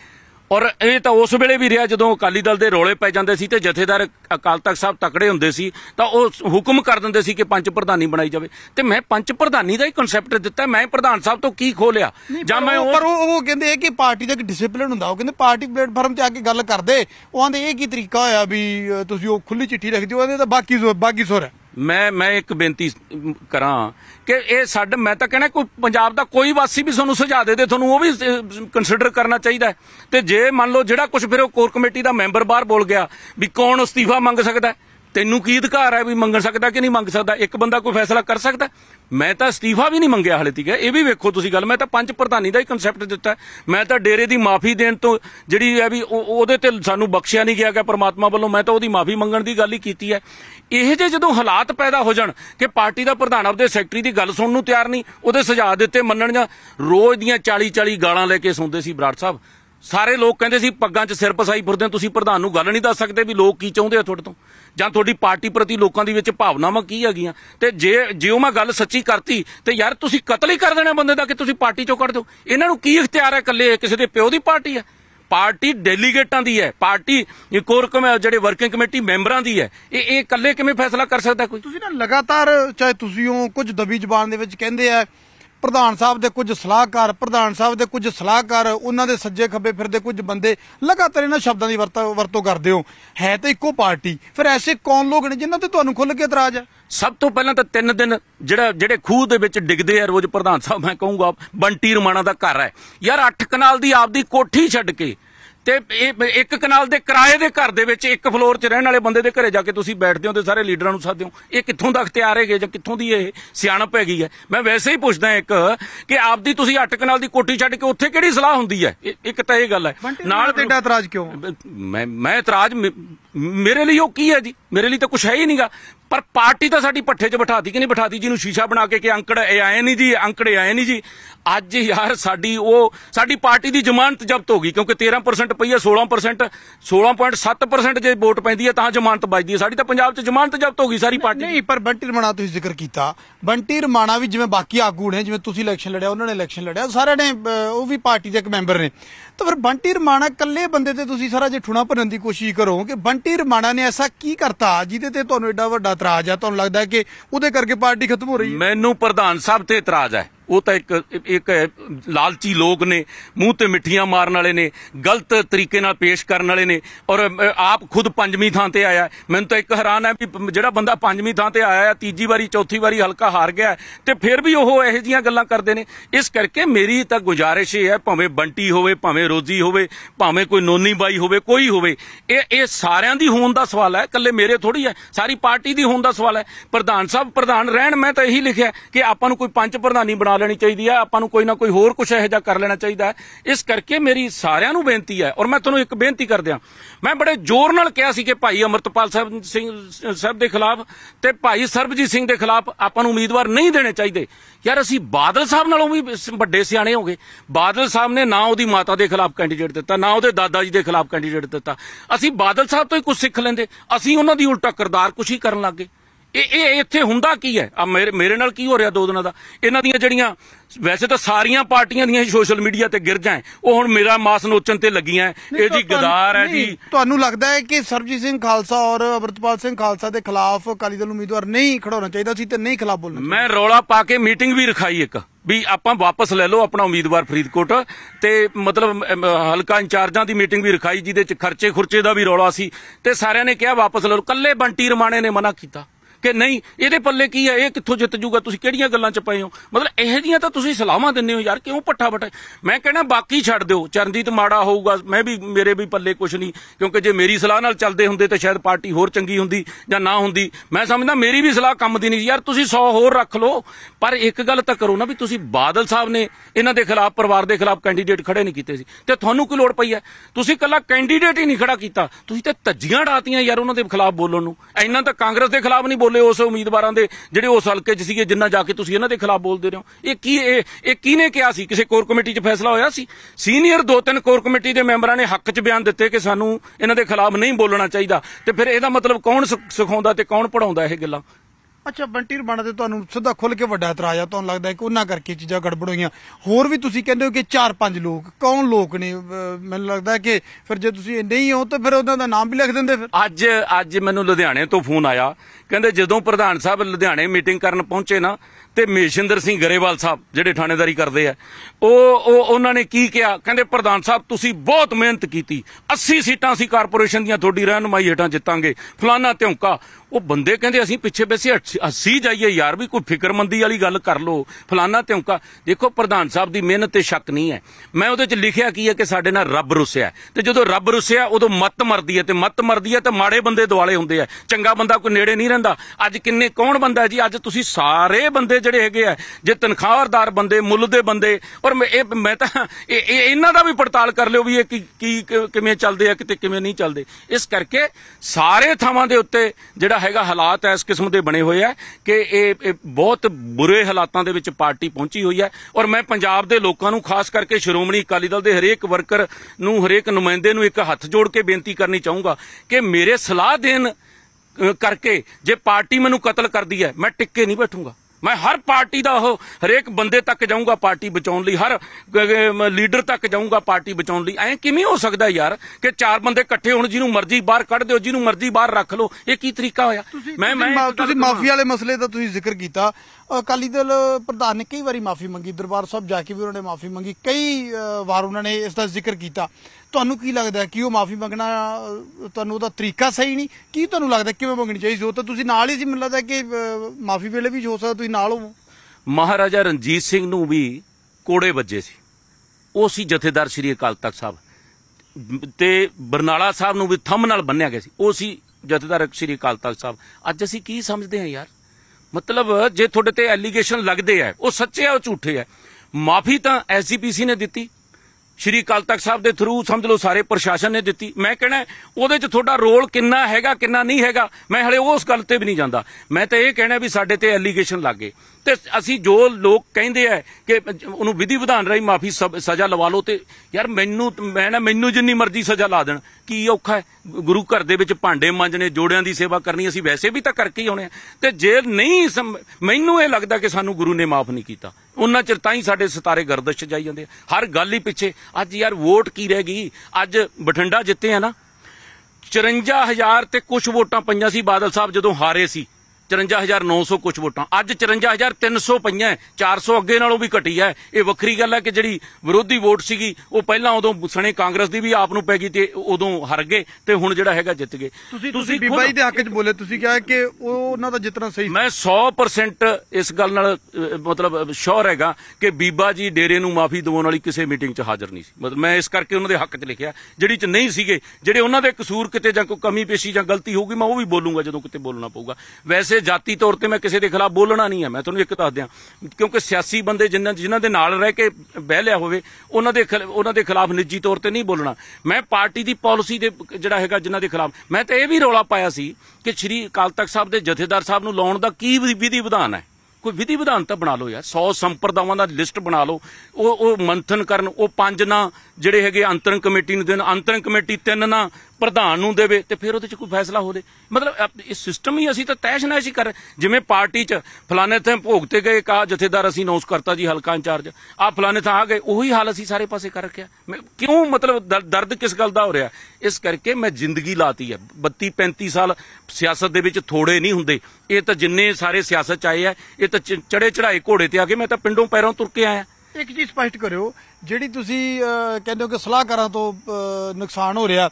ਔਰ ਇਹ ਤਾਂ ਉਸ ਵੇਲੇ ਵੀ ਰਿਹਾ ਜਦੋਂ ਅਕਾਲੀ ਦਲ ਦੇ ਰੋਲੇ ਪੈ ਜਾਂਦੇ ਸੀ ਤੇ ਜਥੇਦਾਰ ਅਕਾਲ ਤਖਤ ਸਾਹਿਬ ਤਕੜੇ ਹੁੰਦੇ ਸੀ ਤਾਂ ਉਹ ਹੁਕਮ ਕਰ ਦਿੰਦੇ ਸੀ ਕਿ ਪੰਜ ਪ੍ਰਧਾਨੀ ਬਣਾਈ ਜਾਵੇ ਤੇ ਮੈਂ ਪੰਜ ਪ੍ਰਧਾਨੀ ਦਾ ਹੀ ਕਨਸੈਪਟ ਦਿੱਤਾ ਮੈਂ ਪ੍ਰਧਾਨ ਸਾਹਿਬ ਤੋਂ ਕੀ ਖੋਲਿਆ ਜਾਂ ਮੈਂ ਪਰ ਉਹ ਕਹਿੰਦੇ ਕਿ ਪਾਰਟੀ ਦਾ ਇੱਕ ਡਿਸਪਲਿਨ ਹੁੰਦਾ ਉਹ ਕਹਿੰਦੇ ਪਾਰਟੀ ਪਲੇਟਫਾਰਮ ਤੇ ਆ ਕੇ ਗੱਲ ਕਰਦੇ ਉਹਾਂ ਦੇ ਇਹ ਕੀ ਤਰੀਕਾ ਹੋਇਆ ਵੀ ਤੁਸੀਂ ਉਹ ਖੁੱਲੀ ਚਿੱਠੀ ਰੱਖਦੇ ਹੋ ਉਹਦੇ ਤਾਂ ਬਾਕੀ ਬਾਕੀ ਸੋਰ ਹੈ ਮੈਂ ਮੈਂ ਇੱਕ ਬੇਨਤੀ ਕਰਾਂ ਕਿ ਇਹ ਸਾਡ ਮੈਂ ਤਾਂ ਕਹਿੰਦਾ ਕੋਈ ਪੰਜਾਬ ਦਾ ਕੋਈ ਵਾਸੀ ਵੀ ਤੁਹਾਨੂੰ ਸੁਝਾ ਦੇ ਦੇ ਤੁਹਾਨੂੰ ਉਹ ਵੀ ਕੰਸੀਡਰ ਕਰਨਾ ਚਾਹੀਦਾ ਤੇ ਜੇ ਮੰਨ ਲਓ ਜਿਹੜਾ ਕੁਝ ਫਿਰ ਉਹ ਕੋਰ ਕਮੇਟੀ ਦਾ ਮੈਂਬਰ ਬਾਹਰ ਬੋਲ ਗਿਆ ਵੀ ਕੌਣ ਅਸਤੀਫਾ ਮੰਗ ਸਕਦਾ ਤੈਨੂੰ ਕੀ ਅਧਿਕਾਰ ਹੈ ਵੀ ਮੰਗ ਸਕਦਾ ਕਿ ਨਹੀਂ ਮੰਗ ਸਕਦਾ ਇੱਕ ਬੰਦਾ ਕੋਈ ਫੈਸਲਾ ਕਰ ਸਕਦਾ ਮੈਂ ਤਾਂ ਅਸਤੀਫਾ ਵੀ ਨਹੀਂ ਮੰਗਿਆ ਹਲੇ ਤੀਕ ਇਹ ਵੀ ਵੇਖੋ ਤੁਸੀਂ ਗੱਲ ਮੈਂ ਤਾਂ ਪੰਜ ਪ੍ਰਧਾਨੀ ਦਾ ਹੀ ਕਨਸੈਪਟ ਦਿੱਤਾ ਮੈਂ ਤਾਂ ਡੇਰੇ ਦੀ ਮਾਫੀ ਦੇਣ ਤੋਂ ਜਿਹੜੀ ਹੈ ਵੀ ਉਹਦੇ ਤੇ ਸਾਨੂੰ ਬਖਸ਼ਿਆ ਨਹੀਂ ਗਿਆ ਕਿ ਪਰਮਾਤਮਾ ਵੱਲੋਂ ਮੈਂ ਤਾਂ ਉਹਦੀ ਮਾਫੀ ਮੰਗਣ ਦੀ ਗੱਲ ਹੀ ਕੀਤੀ ਹੈ ਇਹ ਜੇ ਜਦੋਂ ਹਾਲਾਤ ਪੈਦਾ ਹੋ ਜਾਣ ਕਿ ਪਾਰਟੀ ਦਾ ਪ੍ਰਧਾਨ ਆਪਦੇ ਸੈਕਟਰੀ ਦੀ ਗੱਲ ਸੁਣਨ ਨੂੰ ਤਿਆਰ ਨਹੀਂ ਉਹਦੇ ਸੁਝਾਅ ਦਿੱਤੇ ਮੰਨਣ ਜਾਂ ਰੋਜ਼ ਦੀਆਂ 40 40 ਗਾਲਾਂ ਲੈ ਕੇ ਸੁਣਦੇ ਸੀ ਬਰਾੜ ਸਾਹਿਬ ਸਾਰੇ ਲੋਕ ਕਹਿੰਦੇ ਸੀ ਪੱਗਾਂ 'ਚ ਸਿਰ ਪਸਾਈ ਫਿਰਦੇ ਤੁਸੀਂ ਪ੍ਰਧਾਨ ਨੂੰ ਗੱਲ ਨਹੀਂ ਦੱਸ ਸਕਦੇ ਵੀ ਲੋਕ ਕੀ ਚਾਹੁੰਦੇ ਆ ਤੁਹਾਡੇ ਤੋਂ ਜਾਂ ਤੁਹਾਡੀ ਪਾਰਟੀ ਪ੍ਰਤੀ ਲੋਕਾਂ ਦੇ ਵਿੱਚ ਭਾਵਨਾਵਾਂ ਕੀ ਹੈਗੀਆਂ ਤੇ ਜੇ ਜਿਉ ਮੈਂ ਗੱਲ ਸੱਚੀ ਕਰਤੀ ਤੇ ਯਾਰ ਤੁਸੀਂ ਕਤਲ ਹੀ ਕਰ ਦੇਣਾ ਬੰਦੇ ਦਾ ਕਿ ਤੁਸੀਂ ਪਾਰਟੀ 'ਚੋਂ ਕੱਢ ਦਿਓ ਇਹਨਾਂ ਨੂੰ ਕੀ ਇਖਤਿਆਰ ਹੈ ਇਕੱਲੇ ਕਿਸੇ ਦੇ ਪਿਓ ਦੀ ਪਾਰਟੀ ਹੈ ਪਾਰਟੀ ਡੈਲੀਗੇਟਾਂ ਦੀ ਹੈ ਪਾਰਟੀ ਕੋਰ ਜਿਹੜੇ ਵਰਕਿੰਗ ਕਮੇਟੀ ਮੈਂਬਰਾਂ ਦੀ ਹੈ ਇਹ ਇਹ ਇਕੱਲੇ ਕਿਵੇਂ ਫੈਸਲਾ ਕਰ ਸਕਦਾ ਕੋਈ ਤੁਸੀਂ ਨਾ ਲਗਾਤਾਰ ਚਾਹੇ ਤੁਸੀਂ ਉਹ ਕੁਝ ਦਬੀ ਜ਼ਬਾਨ ਦੇ ਵਿੱਚ ਕਹਿੰਦੇ ਆ ਪ੍ਰਧਾਨ ਸਾਹਿਬ ਦੇ ਕੁਝ ਸਲਾਹਕਾਰ ਪ੍ਰਧਾਨ ਸਾਹਿਬ ਦੇ ਕੁਝ ਸਲਾਹਕਾਰ ਉਹਨਾਂ ਦੇ ਸੱਜੇ ਖੱਬੇ ਫਿਰਦੇ ਕੁਝ ਬੰਦੇ ਲਗਾਤਾਰ ਇਹਨਾਂ ਸ਼ਬਦਾਂ ਦੀ ਵਰਤੋਂ ਕਰਦੇ ਹੋ ਹੈ ਤਾਂ ਇੱਕੋ ਪਾਰਟੀ ਫਿਰ ਐਸੇ ਕੌਣ ਲੋਕ ਨੇ ਜਿਨ੍ਹਾਂ ਤੇ ਤੁਹਾਨੂੰ ਖੁੱਲ ਕੇ ਇਤਰਾਜ਼ ਹੈ ਸਭ ਤੋਂ ਪਹਿਲਾਂ ਤਾਂ ਤਿੰਨ ਦਿਨ ਜਿਹੜਾ ਜਿਹੜੇ ਖੂਹ ਦੇ ਵਿੱਚ ਡਿੱਗਦੇ ਆ ਰੋਜ਼ ਪ੍ਰਧਾਨ ਸਾਹਿਬ ਮੈਂ ਕਹੂੰਗਾ ਬੰਟੀ ਰਮਾਣਾ ਦਾ ਘਰ ਹੈ ਯਾਰ ਅੱਠ ਕਨਾਲ ਦੀ ਆਪਦੀ ਕੋਠੀ ਛੱਡ ਕੇ ਤੇ ਇਹ ਇੱਕ ਕਨਾਲ ਦੇ ਕਿਰਾਏ ਦੇ ਘਰ ਦੇ ਵਿੱਚ ਇੱਕ ਫਲੋਰ 'ਚ ਰਹਿਣ ਵਾਲੇ ਬੰਦੇ ਦੇ ਘਰੇ ਜਾ ਕੇ ਤੁਸੀਂ ਬੈਠਦੇ ਹੋ ਤੇ ਸਾਰੇ ਲੀਡਰਾਂ ਨੂੰ ਸੱਦਦੇ ਹੋ ਇਹ ਕਿੱਥੋਂ ਦਾ ਅਖਤਿਆਰ ਹੈਗੇ ਜਾਂ ਕਿੱਥੋਂ ਦੀ ਇਹ ਸਿਆਣਪ ਹੈਗੀ ਹੈ ਮੈਂ ਵੈਸੇ ਹੀ ਪੁੱਛਦਾ ਇੱਕ ਕਿ ਆਪਦੀ ਤੁਸੀਂ ਅੱਟ ਕਨਾਲ ਦੀ ਕੋਠੀ ਛੱਡ ਕੇ ਉੱਥੇ ਕਿਹੜੀ ਸਲਾਹ ਹੁੰਦੀ ਹੈ ਇੱਕ ਤਾਂ ਇਹ ਗੱਲ ਹੈ ਨਾਲ ਤੇ ਇਤਰਾਜ਼ ਕਿਉਂ ਮੈਂ ਮੈਂ ਇਤਰਾਜ਼ ਮੇਰੇ ਲਈ ਉਹ ਕੀ ਹੈ ਜੀ ਮੇਰੇ ਲਈ ਤਾਂ ਕੁਝ ਹੈ ਹੀ ਨਹੀਂਗਾ ਪਰ ਪਾਰਟੀ ਤਾਂ ਸਾਡੀ ਪੱਠੇ 'ਚ ਬਿਠਾਤੀ ਕਿ ਨਹੀਂ ਬਿਠਾਤੀ ਜਿਹਨੂੰ ਸ਼ੀਸ਼ਾ ਬਣਾ ਕੇ ਕਿ ਅੰਕੜ ਇਹ ਆਏ ਨਹੀਂ ਜੀ ਅੰਕੜੇ ਆਏ ਨਹੀਂ ਜੀ ਅੱਜ ਯਾਰ ਸਾਡੀ ਉਹ ਸਾਡੀ ਪਾਰਟੀ ਦੀ ਜ਼ਮਾਨਤ ਜ਼ਬਤ ਹੋ ਗਈ ਕਿਉਂਕਿ 13% ਪਈ ਹੈ 16% 16.7% ਜੇ ਵੋਟ ਪੈਂਦੀ ਹੈ ਤਾਂ ਜ਼ਮਾਨਤ ਵੱਜਦੀ ਹੈ ਸਾਡੀ ਤਾਂ ਪੰਜਾਬ 'ਚ ਜ਼ਮਾਨਤ ਜ਼ਬਤ ਹੋ ਗਈ ਸਾਰੀ ਪਾਰਟੀ ਨਹੀਂ ਪਰ ਬੰਟੀ ਰਮਾਣਾ ਤੁਸੀਂ ਜ਼ਿਕਰ ਕੀਤਾ ਬੰਟੀ ਰਮਾਣਾ ਵੀ ਜਿਵੇਂ ਬਾਕੀ ਆਗੂ ਨੇ ਜਿਵੇਂ ਤੁਸੀਂ ਇਲੈਕਸ਼ਨ ਲੜਿਆ ਉਹਨਾਂ ਨੇ ਇਲੈਕਸ਼ਨ ਲੜਿਆ ਸਾਰਿਆਂ ਨੇ ਉਹ ਵੀ ਪਾਰਟੀ ਦੇ ਇੱਕ ਮੈਂਬਰ ਨੇ ਤਾਂ ਫਿਰ ਬੰਟੀ ਰਮਾਣਾ ਇਕੱਲੇ ਬੰਦੇ ਤੇ ਤੁਸੀਂ ਸਾਰਾ ਜਠੂਣਾ ਭਰਨ ਦੀ ਕੋਸ਼ਿਸ਼ ਕਰੋ ਕਿ ਬੰਟੀ ਰਮਾਣਾ ਨੇ ਐਸਾ ਕੀ ਕਰਤਾ ਜਿਹਦੇ ਤੇ ਤੁਹਾਨੂੰ ਐਡਾ ਵੱਡਾ ਇਤਰਾਜ਼ ਆ ਤੁਹਾਨੂੰ ਲੱਗਦਾ ਕਿ ਉਹਦੇ ਕਰਕੇ ਪਾਰਟੀ ਖਤਮ ਹੋ ਰਹੀ ਹੈ ਮੈਨੂੰ ਪ੍ਰਧਾਨ ਸਾਹਿਬ ਤੇ ਇਤਰਾਜ਼ ਹੈ ਉਹ ਤਾਂ ਇੱਕ ਇੱਕ ਲਾਲਚੀ ਲੋਕ ਨੇ ਮੂੰਹ ਤੇ ਮਿੱਠੀਆਂ ਮਾਰਨ ਵਾਲੇ ਨੇ ਗਲਤ ਤਰੀਕੇ ਨਾਲ ਪੇਸ਼ ਕਰਨ ਵਾਲੇ ਨੇ ਔਰ ਆਪ ਖੁਦ ਪੰਜਵੀਂ ਥਾਂ ਤੇ ਆਇਆ ਮੈਨੂੰ ਤਾਂ ਇੱਕ ਹੈਰਾਨ ਹੈ ਵੀ ਜਿਹੜਾ ਬੰਦਾ ਪੰਜਵੀਂ ਥਾਂ ਤੇ ਆਇਆ ਹੈ ਤੀਜੀ ਵਾਰੀ ਚੌਥੀ ਵਾਰੀ ਹਲਕਾ ਹਾਰ ਗਿਆ ਤੇ ਫਿਰ ਵੀ ਉਹ ਇਹੋ ਜੀਆਂ ਗੱਲਾਂ ਕਰਦੇ ਨੇ ਇਸ ਕਰਕੇ ਮੇਰੀ ਤਾਂ ਗੁਜਾਰਿਸ਼ ਇਹ ਹੈ ਭਾਵੇਂ ਬੰਟੀ ਹੋਵੇ ਭਾਵੇਂ ਰੋਜੀ ਹੋਵੇ ਭਾਵੇਂ ਕੋਈ ਨੋਨੀ ਬਾਈ ਹੋਵੇ ਕੋਈ ਹੋਵੇ ਇਹ ਇਹ ਸਾਰਿਆਂ ਦੀ ਹੋਣ ਦਾ ਸਵਾਲ ਹੈ ਇਕੱਲੇ ਮੇਰੇ ਥੋੜੀ ਹੈ ਸਾਰੀ ਪਾਰਟੀ ਦੀ ਹੋਣ ਦਾ ਸਵਾਲ ਹੈ ਪ੍ਰਧਾਨ ਸਾਹਿਬ ਪ੍ਰਧਾਨ ਰਹਿਣ ਮੈਂ ਤਾਂ ਇਹੀ ਲਿਖਿਆ ਕਿ ਆਪਾਂ ਨੂੰ ਕੋਈ ਪੰਜ ਪ੍ਰਧਾਨੀ ਬਣਾ ਲੈਣੀ ਚਾਹੀਦੀ ਹੈ ਆਪਾਂ ਨੂੰ ਕੋਈ ਨਾ ਕੋਈ ਹੋਰ ਕੁਝ ਇਹੋ ਜਿਹਾ ਕਰ ਲੈਣਾ ਚਾਹੀਦਾ ਇਸ ਕਰਕੇ ਮੇਰੀ ਸਾਰਿਆਂ ਨੂੰ ਬੇਨਤੀ ਹੈ ਔਰ ਮੈਂ ਤੁਹਾਨੂੰ ਇੱਕ ਬੇਨਤੀ ਆ ਮੈਂ ਬੜੇ ਜ਼ੋਰ ਨਾਲ ਕਿਹਾ ਸੀ ਕਿ ਭਾਈ ਅਮਰਤਪਾਲ ਸਾਹਿਬ ਸਿੰਘ ਸਾਹਿਬ ਦੇ ਖਿਲਾਫ ਤੇ ਭਾਈ ਸਰਬਜੀਤ ਸਿੰਘ ਦੇ ਖਿਲਾਫ ਆਪਾਂ ਨੂੰ ਉਮੀਦਵਾਰ ਨਹੀਂ ਦੇਣੇ ਚਾਹੀਦੇ ਯਾਰ ਅਸੀਂ ਬਾਦਲ ਸਾਹਿਬ ਨਾਲੋਂ ਵੀ ਵੱਡੇ ਸਿਆਣੇ ਹੋਗੇ ਬਾਦਲ ਸਾਹਿਬ ਨੇ ਨਾ ਉਹਦੀ ਮਾਤਾ ਦੇ ਖਿਲਾਫ ਕੈਂਡੀਡੇਟ ਦਿੱਤਾ ਨਾ ਉਹਦੇ ਦਾਦਾ ਜੀ ਦੇ ਖਿਲਾਫ ਕੈਂਡੀਡੇਟ ਦਿੱਤਾ ਅਸੀਂ ਬਾਦਲ ਸਾਹਿਬ ਤੋਂ ਹੀ ਕੁਝ ਸਿੱਖ ਲੈਂਦੇ ਅਸੀਂ ਉਹਨਾਂ ਦੀ ਉਲਟਾ ਕਰਦਾਰ ਕੁਸ਼ੀ ਕਰਨ ਲੱਗੇ ਇਹ ਇਹ ਇੱਥੇ ਹੁੰਦਾ ਕੀ ਹੈ ਆ ਮੇਰੇ ਮੇਰੇ ਨਾਲ ਕੀ ਹੋ ਰਿਹਾ ਦੋ ਦਿਨਾਂ ਦਾ ਇਹਨਾਂ ਦੀਆਂ ਜਿਹੜੀਆਂ ਵੈਸੇ ਤਾਂ ਸਾਰੀਆਂ ਪਾਰਟੀਆਂ ਦੀਆਂ ਸੋਸ਼ਲ ਮੀਡੀਆ ਤੇ ਗਿਰਜਾਂ ਹੈ ਉਹ ਹੁਣ ਮੇਰਾ ਮਾਸ ਨੋਚਣ ਤੇ ਲੱਗੀਆਂ ਇਹ ਜੀ ਗਦਾਰ ਹੈ ਜੀ ਤੁਹਾਨੂੰ ਲੱਗਦਾ ਹੈ ਕਿ ਸਰਜੀਤ ਸਿੰਘ ਖਾਲਸਾ ਔਰ ਅਮਰਤਪਾਲ ਸਿੰਘ ਖਾਲਸਾ ਦੇ ਖਿਲਾਫ ਅਕਾਲੀ ਦਲ ਉਮੀਦਵਾਰ ਨਹੀਂ ਖੜਾਉਣਾ ਚਾਹੀਦਾ ਸੀ ਤੇ ਨਹੀਂ ਖਿਲਾਫ ਬੋਲਣਾ ਮੈਂ ਰੌਲਾ ਪਾ ਕੇ ਮੀਟਿੰਗ ਵੀ ਰਖਾਈ ਇੱਕ ਵੀ ਆਪਾਂ ਵਾਪਸ ਲੈ ਲਓ ਆਪਣਾ ਉਮੀਦਵਾਰ ਫਰੀਦਕੋਟ ਤੇ ਮਤਲਬ ਹਲਕਾ ਇੰਚਾਰਜਾਂ ਦੀ ਮੀਟਿੰਗ ਵੀ ਰਖਾਈ ਜਿਹਦੇ ਚ ਖਰਚੇ ਖੁਰਚੇ ਦਾ ਵੀ ਰੌਲਾ ਸੀ ਤੇ ਸਾਰਿਆਂ ਨੇ ਕਿਹਾ ਵਾਪਸ ਲੈ ਲਓ ਕੱਲੇ ਬੰਟੀ ਰਮਾਣੇ ਨੇ ਮਨਾ ਕੀਤਾ ਕਿ ਨਹੀਂ ਇਹਦੇ ਪੱਲੇ ਕੀ ਹੈ ਇਹ ਕਿੱਥੋਂ ਜਿੱਤ ਜੂਗਾ ਤੁਸੀਂ ਕਿਹੜੀਆਂ ਗੱਲਾਂ 'ਚ ਪਏ ਹੋ ਮਤਲਬ ਇਹੋ ਜੀਆਂ ਤਾਂ ਤੁਸੀਂ ਸਲਾਹਾਂ ਦਿੰਦੇ ਹੋ ਯਾਰ ਕਿਉਂ ਪੱਠਾ ਬਟਾ ਮੈਂ ਕਹਿੰਦਾ ਬਾਕੀ ਛੱਡ ਦਿਓ ਚਰਨਜੀਤ ਮਾੜਾ ਹੋਊਗਾ ਮੈਂ ਵੀ ਮੇਰੇ ਵੀ ਪੱਲੇ ਕੁਝ ਨਹੀਂ ਕਿਉਂਕਿ ਜੇ ਮੇਰੀ ਸਲਾਹ ਨਾਲ ਚੱਲਦੇ ਹੁੰਦੇ ਤਾਂ ਸ਼ਾਇਦ ਪਾਰਟੀ ਹੋਰ ਚੰਗੀ ਹੁੰਦੀ ਜਾਂ ਨਾ ਹੁੰਦੀ ਮੈਂ ਸਮਝਦਾ ਮੇਰੀ ਵੀ ਸਲਾਹ ਕੰਮ ਦੀ ਨਹੀਂ ਯਾਰ ਤੁਸੀਂ 100 ਹੋਰ ਰੱਖ ਲਓ ਪਰ ਇੱਕ ਗੱਲ ਤਾਂ ਕਰੋ ਨਾ ਵੀ ਤੁਸੀਂ ਬਾਦਲ ਸਾਹਿਬ ਨੇ ਇਹਨਾਂ ਦੇ ਖਿਲਾਫ ਪਰਿਵਾਰ ਦੇ ਖਿਲਾਫ ਕੈਂਡੀਡੇਟ ਖੜੇ ਨਹੀਂ ਕੀਤੇ ਸੀ ਤੇ ਤੁਹਾਨੂੰ ਕੀ ਲੋੜ ਪਈ ਹੈ ਤੁਸੀਂ ਇਕੱਲਾ ਕੈਂਡੀਡੇਟ ਹੀ ਨਹੀਂ ਖੜਾ ਕੀਤਾ ਤੁਸੀਂ ਤੇ ਧੱਜੀਆਂ ਡਾਤੀਆਂ ਯਾਰ ਉਹਨਾਂ ਦੇ ਖਿਲਾਫ ਬੋਲਣ ਨੂੰ ਇੰਨਾ ਤਾਂ ਕਾਂਗਰਸ ਦੇ ਖਿਲਾਫ ਨਹੀਂ ਬੋਲੇ ਉਸ ਉਮੀਦਵਾਰਾਂ ਦੇ ਜਿਹੜੇ ਉਸ ਹਲਕੇ 'ਚ ਸੀਗੇ ਜਿੰਨਾ ਜਾ ਕੇ ਤੁਸੀਂ ਇਹਨਾਂ ਦੇ ਖਿਲਾਫ ਬੋਲਦੇ ਰਹੇ ਹੋ ਇਹ ਕੀ ਇਹ ਇਹ ਕਿਹਨੇ ਕਿਹਾ ਸੀ ਕਿਸੇ ਕੋਰ ਕਮੇਟੀ 'ਚ ਫੈਸਲਾ ਹੋਇਆ ਸੀ ਸੀਨੀਅਰ ਦੋ ਤਿੰਨ ਕੋਰ ਕਮੇਟੀ ਦੇ ਮੈਂਬਰਾਂ ਨੇ ਹੱਕ 'ਚ ਬਿਆਨ ਦਿੱਤੇ ਕਿ ਸਾਨੂੰ ਇਹਨਾਂ ਦੇ ਖਿਲਾਫ ਨਹੀਂ ਬੋਲਣਾ ਚਾਹੀਦਾ ਤੇ ਫਿਰ ਇਹਦਾ ਮਤਲਬ ਕੌਣ ਸਿਖਾਉਂਦਾ ਤੇ ਕੌਣ ਪੜਾਉਂਦਾ ਇਹ ਗੱਲਾਂ ਅੱਛਾ ਬੰਟੀਰ ਬਣਾ ਤੁਹਾਨੂੰ ਸਿੱਧਾ ਖੁੱਲ ਕੇ ਵੱਡਾ ਇਤਰਾਜ਼ ਆ ਤੁਹਾਨੂੰ ਲੱਗਦਾ ਕਿ ਉਹਨਾਂ ਕਰਕੇ ਚੀਜ਼ਾਂ ਗੜਬੜ ਹੋਈਆਂ ਹੋਰ ਵੀ ਤੁਸੀਂ ਕਹਿੰਦੇ ਹੋ ਕਿ ਚਾਰ ਪੰਜ ਲੋਕ ਕੌਣ ਲੋਕ ਨੇ ਮੈਨੂੰ ਲੱਗਦਾ ਕਿ ਫਿਰ ਜੇ ਤੁਸੀਂ ਨਹੀਂ ਹੋ ਤਾਂ ਫਿਰ ਉਹਨਾਂ ਦਾ ਨਾਮ ਵੀ ਲਿਖ ਦਿੰਦੇ ਫਿਰ ਅੱਜ ਅੱਜ ਮੈਨੂੰ ਲੁਧਿਆਣੇ ਤੋਂ ਫੋਨ ਆਇਆ ਕਹਿੰਦੇ ਜਦੋਂ ਪ੍ਰਧਾਨ ਸਾਹਿਬ ਲੁਧਿਆਣੇ ਮੀਟਿੰਗ ਕਰਨ ਪਹੁੰਚੇ ਨਾ ਤੇ ਮੇਸ਼ਿੰਦਰ ਸਿੰਘ ਗਰੇਵਾਲ ਸਾਹਿਬ ਜਿਹੜੇ ਥਾਣੇਦਾਰੀ ਕਰਦੇ ਆ ਉਹ ਉਹ ਉਹਨਾਂ ਨੇ ਕੀ ਕਿਹਾ ਕਹਿੰਦੇ ਪ੍ਰਧਾਨ ਸਾਹਿਬ ਤੁਸੀਂ ਬਹੁਤ ਮਿਹਨਤ ਕੀਤੀ 80 ਸੀਟਾਂ ਸੀ ਕਾਰਪੋਰੇਸ਼ਨ ਦੀਆਂ ਤੁਹਾਡੀ ਰਹਿਨਮਾਈ ਹੇਠਾਂ ਜਿੱਤਾਂਗੇ ਫਲਾਨਾ ਧੌਂਕਾ ਉਹ ਬੰਦੇ ਕਹਿੰਦੇ ਅਸੀਂ ਪਿੱਛੇ ਬੈਸੇ 80 ਜਾਈਏ ਯਾਰ ਵੀ ਕੋਈ ਫਿਕਰਮੰਦੀ ਵਾਲੀ ਗੱਲ ਕਰ ਲੋ ਫਲਾਨਾ ਧੌਂਕਾ ਦੇਖੋ ਪ੍ਰਧਾਨ ਸਾਹਿਬ ਦੀ ਮਿਹਨਤ ਤੇ ਸ਼ੱਕ ਨਹੀਂ ਹੈ ਮੈਂ ਉਹਦੇ 'ਚ ਲਿਖਿਆ ਕੀ ਹੈ ਕਿ ਸਾਡੇ ਨਾਲ ਰੱਬ ਰੁੱਸਿਆ ਤੇ ਜਦੋਂ ਰੱਬ ਰੁੱਸਿਆ ਉਦੋਂ ਮੱਤ ਮਰਦੀ ਹੈ ਤੇ ਮੱਤ ਮਰਦੀ ਹੈ ਤਾਂ ਮਾੜੇ ਬੰਦੇ ਦਿਵਾਲੇ ਹੁੰਦੇ ਆ ਚੰਗਾ ਬੰਦਾ ਕੋਈ ਨੇੜੇ ਨਹੀਂ ਰਹਿੰਦਾ ਅੱਜ ਕਿੰਨੇ ਕੌਣ ਬੰਦਾ ਜੀ ਅੱਜ ਤੁਸੀਂ ਸਾਰੇ ਬੰਦੇ ਜਿਹੜੇ ਹੈਗੇ ਆ ਜੇ ਤਨਖਾਹਦਾਰ ਬੰਦੇ ਮੁੱਲ ਦੇ ਬੰਦੇ ਔਰ ਇਹ ਮੈਂ ਤਾਂ ਇਹ ਇਹਨਾਂ ਦਾ ਵੀ ਪੜਤਾਲ ਕਰ ਲਿਓ ਵੀ ਇਹ ਕੀ ਕਿਵੇਂ ਚੱਲਦੇ ਆ ਕਿਤੇ ਕਿਵੇਂ ਨਹੀਂ ਚੱਲਦੇ ਇਸ ਕਰਕੇ ਸਾਰੇ ਥਾਵਾਂ ਦੇ ਉੱਤੇ ਜਿਹੜਾ ਹੈਗਾ ਹਾਲਾਤ ਇਸ ਕਿਸਮ ਦੇ ਬਣੇ ਹੋਏ ਆ ਕਿ ਇਹ ਬਹੁਤ ਬੁਰੇ ਹਾਲਾਤਾਂ ਦੇ ਵਿੱਚ ਪਾਰਟੀ ਪਹੁੰਚੀ ਹੋਈ ਹੈ ਔਰ ਮੈਂ ਪੰਜਾਬ ਦੇ ਲੋਕਾਂ ਨੂੰ ਖਾਸ ਕਰਕੇ ਸ਼੍ਰੋਮਣੀ ਅਕਾਲੀ ਦਲ ਦੇ ਹਰੇਕ ਵਰਕਰ ਨੂੰ ਹਰੇਕ ਨੁਮਾਇੰਦੇ ਨੂੰ ਇੱਕ ਹੱਥ ਜੋੜ ਕੇ ਬੇਨਤੀ ਕਰਨੀ ਚਾਹੂੰਗਾ ਕਿ ਮੇਰੇ ਸਲਾਹ ਦੇਣ ਕਰਕੇ ਜੇ ਪਾਰਟੀ ਮੈਨੂੰ ਕਤਲ ਕਰਦੀ ਹੈ ਮੈਂ ਟਿੱਕੇ ਨਹੀਂ ਬੈਠੂੰਗਾ ਮੈਂ ਹਰ ਪਾਰਟੀ ਦਾ ਉਹ ਹਰੇਕ ਬੰਦੇ ਤੱਕ ਜਾਊਂਗਾ ਪਾਰਟੀ ਬਚਾਉਣ ਲਈ ਹਰ ਲੀਡਰ ਤੱਕ ਜਾਊਂਗਾ ਪਾਰਟੀ ਬਚਾਉਣ ਲਈ ਐ ਕਿਵੇਂ ਹੋ ਸਕਦਾ ਯਾਰ ਕਿ ਚਾਰ ਬੰਦੇ ਇਕੱਠੇ ਹੋਣ ਜਿਹਨੂੰ ਮਰਜ਼ੀ ਬਾਹਰ ਕੱਢ ਦਿਓ ਜਿਹਨੂੰ ਮਰਜ਼ੀ ਬਾਹਰ ਰੱਖ ਲਓ ਇਹ ਕੀ ਤਰੀਕਾ ਹੋਇਆ ਮੈਂ ਮੈਂ ਤੁਸੀਂ ਮਾਫੀਆ ਵਾਲੇ ਮਸਲੇ ਦਾ ਤੁਸੀਂ ਜ਼ਿਕਰ ਕੀਤਾ ਅਕਾਲੀ ਦਲ ਪ੍ਰਧਾਨ ਨੇ ਕਈ ਵਾਰੀ ਮਾਫੀ ਮੰਗੀ ਦਰਬਾਰ ਸਾਹਿਬ ਜਾ ਕੇ ਵੀ ਉਹਨਾਂ ਨੇ ਮਾਫੀ ਮੰਗੀ ਕਈ ਵਾਰ ਉਹਨਾਂ ਨੇ ਇਸ ਦਾ ਜ਼ਿਕਰ ਕੀਤਾ ਤੁਹਾਨੂੰ ਕੀ ਲੱਗਦਾ ਕਿ ਉਹ ਮਾਫੀ ਮੰਗਣਾ ਤੁਹਾਨੂੰ ਉਹਦਾ ਤਰੀਕਾ ਸਹੀ ਨਹੀਂ ਕੀ ਤੁਹਾਨੂੰ ਲੱਗਦਾ ਕਿਵੇਂ ਮੰਗਣੀ ਚਾਹੀਦੀ ਉਹ ਤਾਂ ਤੁਸੀਂ ਨਾਲ ਹੀ ਸੀ ਮੈਨੂੰ ਲੱਗਦਾ ਕਿ ਮਾਫੀ ਵੇਲੇ ਵੀ ਹੋ ਸਕਦਾ ਤੁਸੀਂ ਨਾਲ ਹੋ ਮਹਾਰਾਜਾ ਰਣਜੀਤ ਸਿੰਘ ਨੂੰ ਵੀ ਕੋੜੇ ਵੱਜੇ ਸੀ ਉਹ ਸੀ ਜਥੇਦਾਰ ਸ੍ਰੀ ਅਕਾਲ ਤਖਤ ਸਾਹਿਬ ਤੇ ਬਰਨਾਲਾ ਸਾਹਿਬ ਨੂੰ ਵੀ ਥੰਮ ਨਾਲ ਬੰਨਿਆ ਗਿਆ ਸੀ ਉਹ ਸੀ ਜਥੇਦਾਰ ਸ੍ਰੀ ਅਕਾਲ ਤਖਤ ਸਾਹਿਬ ਅੱਜ ਅਸੀਂ ਕੀ ਸਮਝਦੇ ਹਾਂ ਯਾਰ ਮਤਲਬ ਜੇ ਤੁਹਾਡੇ ਤੇ ਐਲੀਗੇਸ਼ਨ ਲੱਗਦੇ ਆ ਉਹ ਸੱਚੇ ਆ ਉਹ ਝੂਠੇ ਆ ਮਾਫੀ ਤਾਂ ਐਸਜੀਪੀਸੀ ਨੇ ਦਿੱਤੀ ਸ਼੍ਰੀ ਅਕਾਲ ਤਖਤ ਸਾਹਿਬ ਦੇ ਥਰੂ ਸਮਝ ਲਓ ਸਾਰੇ ਪ੍ਰਸ਼ਾਸਨ ਨੇ ਦਿੱਤੀ ਮੈਂ ਕਹਿਣਾ ਉਹਦੇ 'ਚ ਤੁਹਾਡਾ ਰੋਲ ਕਿੰਨਾ ਹੈਗਾ ਕਿੰਨਾ ਨਹੀਂ ਹੈਗਾ ਮੈਂ ਹਲੇ ਉਸ ਗੱਲ ਤੇ ਵੀ ਨਹੀਂ ਜਾਂਦਾ ਮੈਂ ਤਾਂ ਇਹ ਕਹਿਣਾ ਵੀ ਸਾਡੇ ਤੇ ਐਲੀਗੇਸ਼ਨ ਲੱਗੇ ਤੇ ਅਸੀਂ ਜੋ ਲੋਕ ਕਹਿੰਦੇ ਆ ਕਿ ਉਹਨੂੰ ਵਿਧੀ ਵਿਧਾਨ ਰਾਹੀਂ ਮਾਫੀ ਸਜ਼ਾ ਲਵਾ ਲਓ ਤੇ ਯਾਰ ਮੈਨੂੰ ਮੈਂ ਨਾ ਮੈਨੂੰ ਜਿੰਨੀ ਮਰਜ਼ੀ ਸਜ਼ਾ ਲਾ ਦੇਣ ਕੀ ਔਖਾ ਹੈ ਗੁਰੂ ਘਰ ਦੇ ਵਿੱਚ ਭਾਂਡੇ ਮਾਂਜਣੇ ਜੋੜਿਆਂ ਦੀ ਸੇਵਾ ਕਰਨੀ ਅਸੀਂ ਵੈਸੇ ਵੀ ਤਾਂ ਕਰਕੇ ਹੀ ਆਉਣੇ ਤੇ ਜੇ ਨਹੀਂ ਮੈਨੂੰ ਇਹ ਲੱਗਦਾ ਕਿ ਸਾਨੂੰ ਗੁਰੂ ਨੇ ਮਾਫ ਨਹੀਂ ਕੀਤਾ ਉਹਨਾਂ ਚਿਰ ਤਾਂ ਹੀ ਸਾਡੇ ਸਿਤਾਰੇ ਗਰਦਸ਼ ਚ ਜਾਈ ਜਾਂਦੇ ਹਰ ਗੱਲ ਹੀ ਪਿੱਛੇ ਅੱਜ ਯਾਰ ਵੋਟ ਕੀ ਰਹਿ ਗਈ ਅੱਜ ਬਠਿੰਡਾ ਜਿੱਤੇ ਆ ਨਾ 54000 ਤੇ ਕੁਝ ਵੋਟਾਂ ਪਈਆਂ ਸੀ ਬਾਦਲ ਸਾਹਿਬ ਜਦੋਂ ਹਾਰੇ ਸੀ 54900 ਕੁਝ ਵੋਟਾਂ ਅੱਜ 54300 ਪਈਆਂ 400 ਅੱਗੇ ਨਾਲੋਂ ਵੀ ਘਟੀ ਹੈ ਇਹ ਵੱਖਰੀ ਗੱਲ ਹੈ ਕਿ ਜਿਹੜੀ ਵਿਰੋਧੀ ਵੋਟ ਸੀਗੀ ਉਹ ਪਹਿਲਾਂ ਉਦੋਂ ਸਣੇ ਕਾਂਗਰਸ ਦੀ ਵੀ ਆਪ ਨੂੰ ਪੈ ਗਈ ਤੇ ਉਦੋਂ ਹਾਰ ਗਏ ਤੇ ਹੁਣ ਜਿਹੜਾ ਹੈਗਾ ਜਿੱਤ ਗਏ ਤੁਸੀਂ ਬੀਬਾ ਜੀ ਦੇ ਹੱਕ 'ਚ ਬੋਲੇ ਤੁਸੀਂ ਕਿਹਾ ਕਿ ਉਹ ਉਹਨਾਂ ਦਾ ਜਿੱਤਣਾ ਸਹੀ ਮੈਂ 100% ਇਸ ਗੱਲ ਨਾਲ ਮਤਲਬ ਸ਼ੋਰ ਹੈਗਾ ਕਿ ਬੀਬਾ ਜੀ ਡੇਰੇ ਨੂੰ ਮਾਫੀ ਦਿਵਾਉਣ ਵਾਲੀ ਕਿਸੇ ਮੀਟਿੰਗ 'ਚ ਹਾਜ਼ਰ ਨਹੀਂ ਸੀ ਮਤਲਬ ਮੈਂ ਇਸ ਕਰਕੇ ਉਹਨਾਂ ਦੇ ਹੱਕ 'ਚ ਲਿਖਿਆ ਜਿਹੜੀ 'ਚ ਨਹੀਂ ਸੀਗੇ ਜਿਹੜੇ ਉਹਨਾਂ ਦੇ ਕਸੂਰ ਕਿਤੇ ਜਾਂ ਕੋਈ ਕਮੀ ਪੇਸ਼ੀ ਜਾਂ ਗਲਤੀ ਹੋਊਗੀ ਮੈਂ ਉਹ ਵੀ ਬੋਲੂੰਗਾ ਜਦੋਂ ਕਿਤੇ ਬੋਲਣਾ ਪਊਗਾ ਵੈਸੇ ਕਿਸੇ ਜਾਤੀ ਤੌਰ ਤੇ ਮੈਂ ਕਿਸੇ ਦੇ ਖਿਲਾਫ ਬੋਲਣਾ ਨਹੀਂ ਹੈ ਮੈਂ ਤੁਹਾਨੂੰ ਇੱਕ ਦੱਸ ਦਿਆਂ ਕਿਉਂਕਿ ਸਿਆਸੀ ਬੰਦੇ ਜਿਨ੍ਹਾਂ ਜਿਨ੍ਹਾਂ ਦੇ ਨਾਲ ਰਹਿ ਕੇ ਬਹਿ ਲਿਆ ਹੋਵੇ ਉਹਨਾਂ ਦੇ ਉਹਨਾਂ ਦੇ ਖਿਲਾਫ ਨਿੱਜੀ ਤੌਰ ਤੇ ਨਹੀਂ ਬੋਲਣਾ ਮੈਂ ਪਾਰਟੀ ਦੀ ਪਾਲਿਸੀ ਦੇ ਜਿਹੜਾ ਹੈਗਾ ਜਿਨ੍ਹਾਂ ਦੇ ਖਿਲਾਫ ਮੈਂ ਤਾਂ ਇਹ ਵੀ ਰੌਲਾ ਪਾਇਆ ਸੀ ਕਿ ਸ਼੍ਰੀ ਅਕਾਲ ਤਖਤ ਸਾਹਿਬ ਦੇ ਜਥੇਦਾਰ ਸਾਹਿਬ ਨੂੰ ਲਾਉਣ ਦਾ ਕੀ ਵਿਧੀ ਵਿਧਾਨ ਹੈ ਕੋਈ ਵਿਧੀ ਵਿਧਾਨ ਤਾਂ ਬਣਾ ਲਓ ਯਾਰ 100 ਸੰਪਰਦਾਵਾਂ ਦਾ ਲਿਸਟ ਬਣਾ ਲਓ ਉਹ ਉਹ ਮੰਥਨ ਕਰਨ ਉਹ ਪੰਜ ਨਾ ਜਿਹੜੇ ਹੈਗੇ ਅੰਤਰੰਗ ਕਮੇਟੀ ਨੂੰ ਦੇਣ ਅੰਤਰੰਗ ਕਮੇਟੀ ਤਿੰਨ ਨਾ ਪ੍ਰਧਾਨ ਨੂੰ ਦੇਵੇ ਤੇ ਫਿਰ ਉਹਦੇ 'ਚ ਕੋਈ ਫੈਸਲਾ ਹੋਵੇ ਮਤਲਬ ਇਹ ਸਿਸਟਮ ਹੀ ਅਸੀਂ ਤਾਂ ਤੈਸ਼ ਨਾ ਅਸੀਂ ਕਰ ਜਿਵੇਂ ਪਾਰਟੀ 'ਚ ਫਲਾਣੇ ਥਾਂ ਭੋਗਤੇ ਗਏ ਕਾ ਜਥੇਦਾਰ ਅਸੀਂ ਅਨਾਉਂਸ ਕਰਤਾ ਜੀ ਹਲਕਾ ਇੰਚਾਰਜ ਆ ਫਲਾਣੇ ਥਾਂ ਆ ਗਏ ਉਹੀ ਹਾਲ ਅਸੀਂ ਸਾਰੇ ਪਾਸੇ ਕਰ ਰੱਖਿਆ ਕਿਉਂ ਮਤਲਬ ਦਰਦ ਕਿਸ ਗੱਲ ਦਾ ਹੋ ਰਿਹਾ ਇਸ ਕਰਕੇ ਮੈਂ ਜ਼ਿੰਦਗੀ ਲਾਤੀ ਹੈ 32 35 ਸਾਲ ਸਿਆਸਤ ਦੇ ਵਿੱਚ ਥੋੜੇ ਨਹੀਂ ਹੁੰਦੇ ਇਹ ਤਾਂ ਜਿੰਨੇ ਸਾਰੇ ਸਿਆਸਤ ਚ ਆਏ ਆ ਇਹ ਤਾਂ ਚੜੇ ਚੜਾਏ ਘੋੜੇ ਤੇ ਆ ਕੇ ਮੈਂ ਤਾਂ ਪਿੰਡੋਂ ਪੈਰੋਂ ਤੁਰ ਕੇ ਆਇਆ ਇੱਕ ਚੀਜ਼ ਸਪਸ਼ਟ ਕਰਿਓ ਜਿਹੜੀ ਤੁਸੀਂ ਕਹਿੰਦੇ ਹੋ ਕਿ ਸਲਾਹਕਾਰਾਂ ਤੋਂ ਨੁਕਸਾਨ ਹੋ ਰਿਹਾ